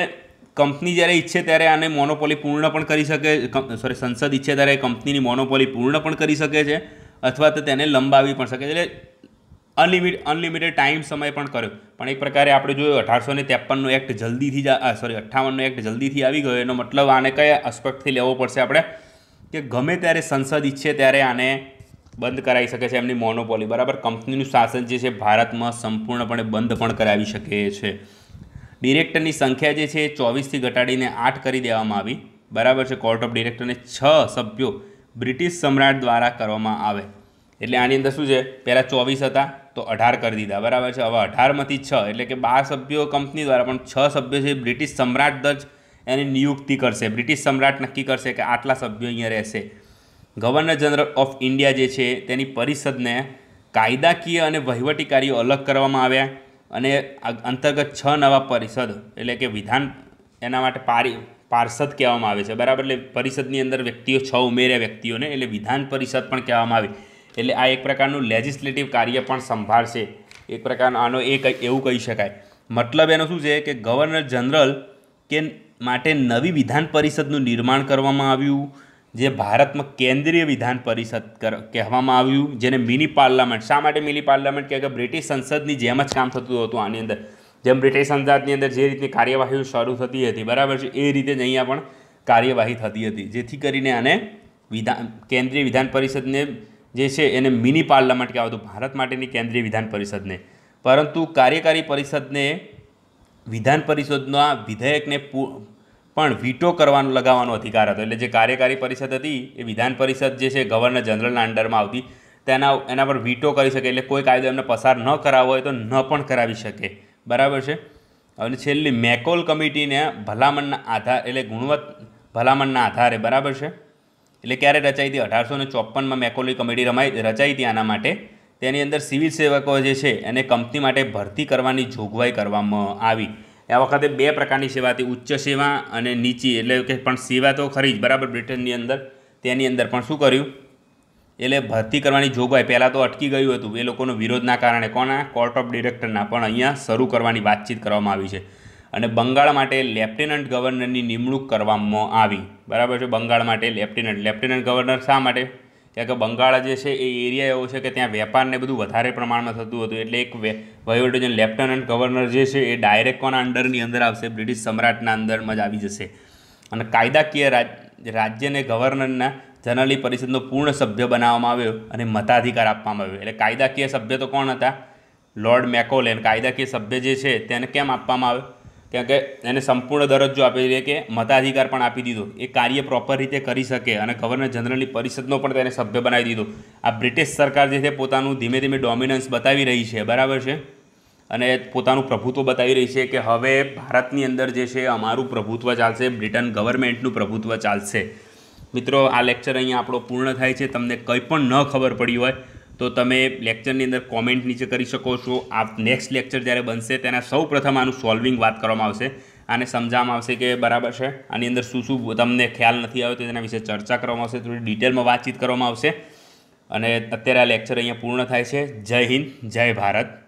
કંપની જ્યારે ઈચ્છે ત્યારે આને મોનોપોલી પૂર્ણ પણ કરી શકે સોરી સંસદ ઈચ્છે ત્યારે કંપનીની મોનોપોલી પૂર્ણ પણ કરી શકે છે અથવા તો તેને લંબાવી પણ શકે છે એટલે અનલિમિટ અનલિમિટેડ ટાઈમ સમય પણ કર્યો પણ એક પ્રકારે આપણે જોયું અઢારસો ને ત્રેપનનો એક્ટ જલ્દીથી જ સોરી અઠ્ઠાવનનો એક્ટ જલ્દીથી આવી ગયો એનો મતલબ આને કયા આસ્પેક્ટથી લેવો પડશે આપણે કે ગમે ત્યારે સંસદ ઈચ્છે ત્યારે આને બંધ કરાવી શકે છે એમની મોનોપોલી બરાબર કંપનીનું શાસન જે છે ભારતમાં સંપૂર્ણપણે બંધ પણ કરાવી શકે છે ડિરેક્ટરની સંખ્યા જે છે એ ચોવીસથી ઘટાડીને આઠ કરી દેવામાં આવી બરાબર છે કોર્ટ ઓફ ડિરેક્ટરને છ સભ્યો બ્રિટિશ સમ્રાટ દ્વારા કરવામાં આવે એટલે આની અંદર શું છે પહેલાં ચોવીસ હતા તો અઢાર કરી દીધા બરાબર છે હવે અઢારમાંથી છ એટલે કે બાર સભ્યો કંપની દ્વારા પણ છ સભ્યો છે બ્રિટિશ સમ્રાટ જ એની નિયુક્તિ કરશે બ્રિટિશ સમ્રાટ નક્કી કરશે કે આટલા સભ્યો અહીંયા રહેશે ગવર્નર જનરલ ઓફ ઇન્ડિયા જે છે તેની પરિષદને કાયદાકીય અને વહીવટી કાર્યો અલગ કરવામાં આવ્યા અને અંતર્ગત છ નવા પરિષદ એટલે કે વિધાન એના માટે પારી પાર્ષદ કહેવામાં આવે છે બરાબર એટલે પરિષદની અંદર વ્યક્તિઓ છ ઉમેર્યા વ્યક્તિઓને એટલે વિધાન પરિષદ પણ કહેવામાં આવે એટલે આ એક પ્રકારનું લેજિસ્લેટિવ કાર્ય પણ સંભાળશે એક પ્રકારનો આનો એ એવું કહી શકાય મતલબ એનો શું છે કે ગવર્નર જનરલ કે માટે નવી વિધાન પરિષદનું નિર્માણ કરવામાં આવ્યું જે ભારતમાં કેન્દ્રીય વિધાન પરિષદ કહેવામાં આવ્યું જેને મિની પાર્લામેન્ટ શા માટે મિની પાર્લામેન્ટ કે બ્રિટિશ સંસદની જેમ જ કામ થતું હતું આની અંદર જેમ બ્રિટિશ સંસદની અંદર જે રીતની કાર્યવાહીઓ શરૂ થતી હતી બરાબર છે એ રીતે જ અહીંયા પણ કાર્યવાહી થતી હતી જેથી કરીને આને વિધાન કેન્દ્રીય વિધાન પરિષદને જે છે એને મિની પાર્લામેન્ટ કહેવાતું ભારત માટેની કેન્દ્રીય વિધાન પરિષદને પરંતુ કાર્યકારી પરિષદને વિધાન પરિષદના વિધેયકને પણ વીટો કરવાનો લગાવવાનો અધિકાર હતો એટલે જે કાર્યકારી પરિષદ હતી એ વિધાન પરિષદ જે છે ગવર્નર જનરલના અંડરમાં આવતી તેના એના પર વીટો કરી શકે એટલે કોઈ કાયદો એમને પસાર ન કરાવવો હોય તો ન પણ કરાવી શકે બરાબર છે અને છેલ્લી મેકોલ કમિટીને ભલામણના આધાર એટલે ગુણવત્ત ભલામણના આધારે બરાબર છે એટલે ક્યારે રચાઈ હતી અઢારસો ને ચોપનમાં મેકોલી કમિટી રમાઈ રચાઈ હતી આના માટે તેની અંદર સિવિલ સેવકો જે છે એને કંપની માટે ભરતી કરવાની જોગવાઈ કરવામાં આવી આ વખતે બે પ્રકારની સેવા હતી ઉચ્ચ સેવા અને નીચી એટલે કે પણ સેવા તો ખરી જ બરાબર બ્રિટનની અંદર તેની અંદર પણ શું કર્યું એટલે ભરતી કરવાની જોગવાઈ પહેલાં તો અટકી ગયું હતું એ લોકોનો વિરોધના કારણે કોના કોર્ટ ઓફ ડિરેક્ટરના પણ અહીંયા શરૂ કરવાની વાતચીત કરવામાં આવી છે અને બંગાળ માટે લેફ્ટિનન્ટ ગવર્નરની નિમણૂક કરવામાં આવી બરાબર છે બંગાળ માટે લેફ્ટિનન્ટ લેફ્ટિનન્ટ ગવર્નર શા માટે ત્યાં કે બંગાળ જે છે એ એરિયા એવો છે કે ત્યાં વેપારને બધું વધારે પ્રમાણમાં થતું હતું એટલે એક વહીવટજન લેફ્ટનન્ટ ગવર્નર જે છે એ ડાયરેક્ટ કોના અંડરની અંદર આવશે બ્રિટિશ સમ્રાટના અંદરમાં જ આવી જશે અને કાયદાકીય રાજ્યને ગવર્નરના જનરલી પરિષદનો પૂર્ણ સભ્ય બનાવવામાં આવ્યો અને મતાધિકાર આપવામાં આવ્યો એટલે કાયદાકીય સભ્ય તો કોણ હતા લોર્ડ મેકોલેન કાયદાકીય સભ્ય જે છે તેને કેમ આપવામાં આવ્યો કેમ કે એને સંપૂર્ણ દરજ્જો આપી દે કે મતાધિકાર પણ આપી દીધો એ કાર્ય પ્રોપર રીતે કરી શકે અને ગવર્નર જનરલની પરિષદનો પણ તેને સભ્ય બનાવી દીધો આ બ્રિટિશ સરકાર જે છે પોતાનું ધીમે ધીમે ડોમિનન્સ બતાવી રહી છે બરાબર છે અને પોતાનું પ્રભુત્વ બતાવી રહી છે કે હવે ભારતની અંદર જે છે અમારું પ્રભુત્વ ચાલશે બ્રિટન ગવર્મેન્ટનું પ્રભુત્વ ચાલશે મિત્રો આ લેક્ચર અહીંયા આપણો પૂર્ણ થાય છે તમને કંઈ પણ ન ખબર પડી હોય તો તમે લેક્ચરની અંદર કોમેન્ટ નીચે કરી શકો છો આ નેક્સ્ટ લેક્ચર જ્યારે બનશે તેના સૌ પ્રથમ આનું સોલ્વિંગ વાત કરવામાં આવશે આને સમજાવવામાં આવશે કે બરાબર છે આની અંદર શું શું તમને ખ્યાલ નથી આવ્યો તો તેના વિશે ચર્ચા કરવામાં આવશે થોડી ડિટેલમાં વાતચીત કરવામાં આવશે અને અત્યારે આ લેક્ચર અહીંયા પૂર્ણ થાય છે જય હિન્દ જય ભારત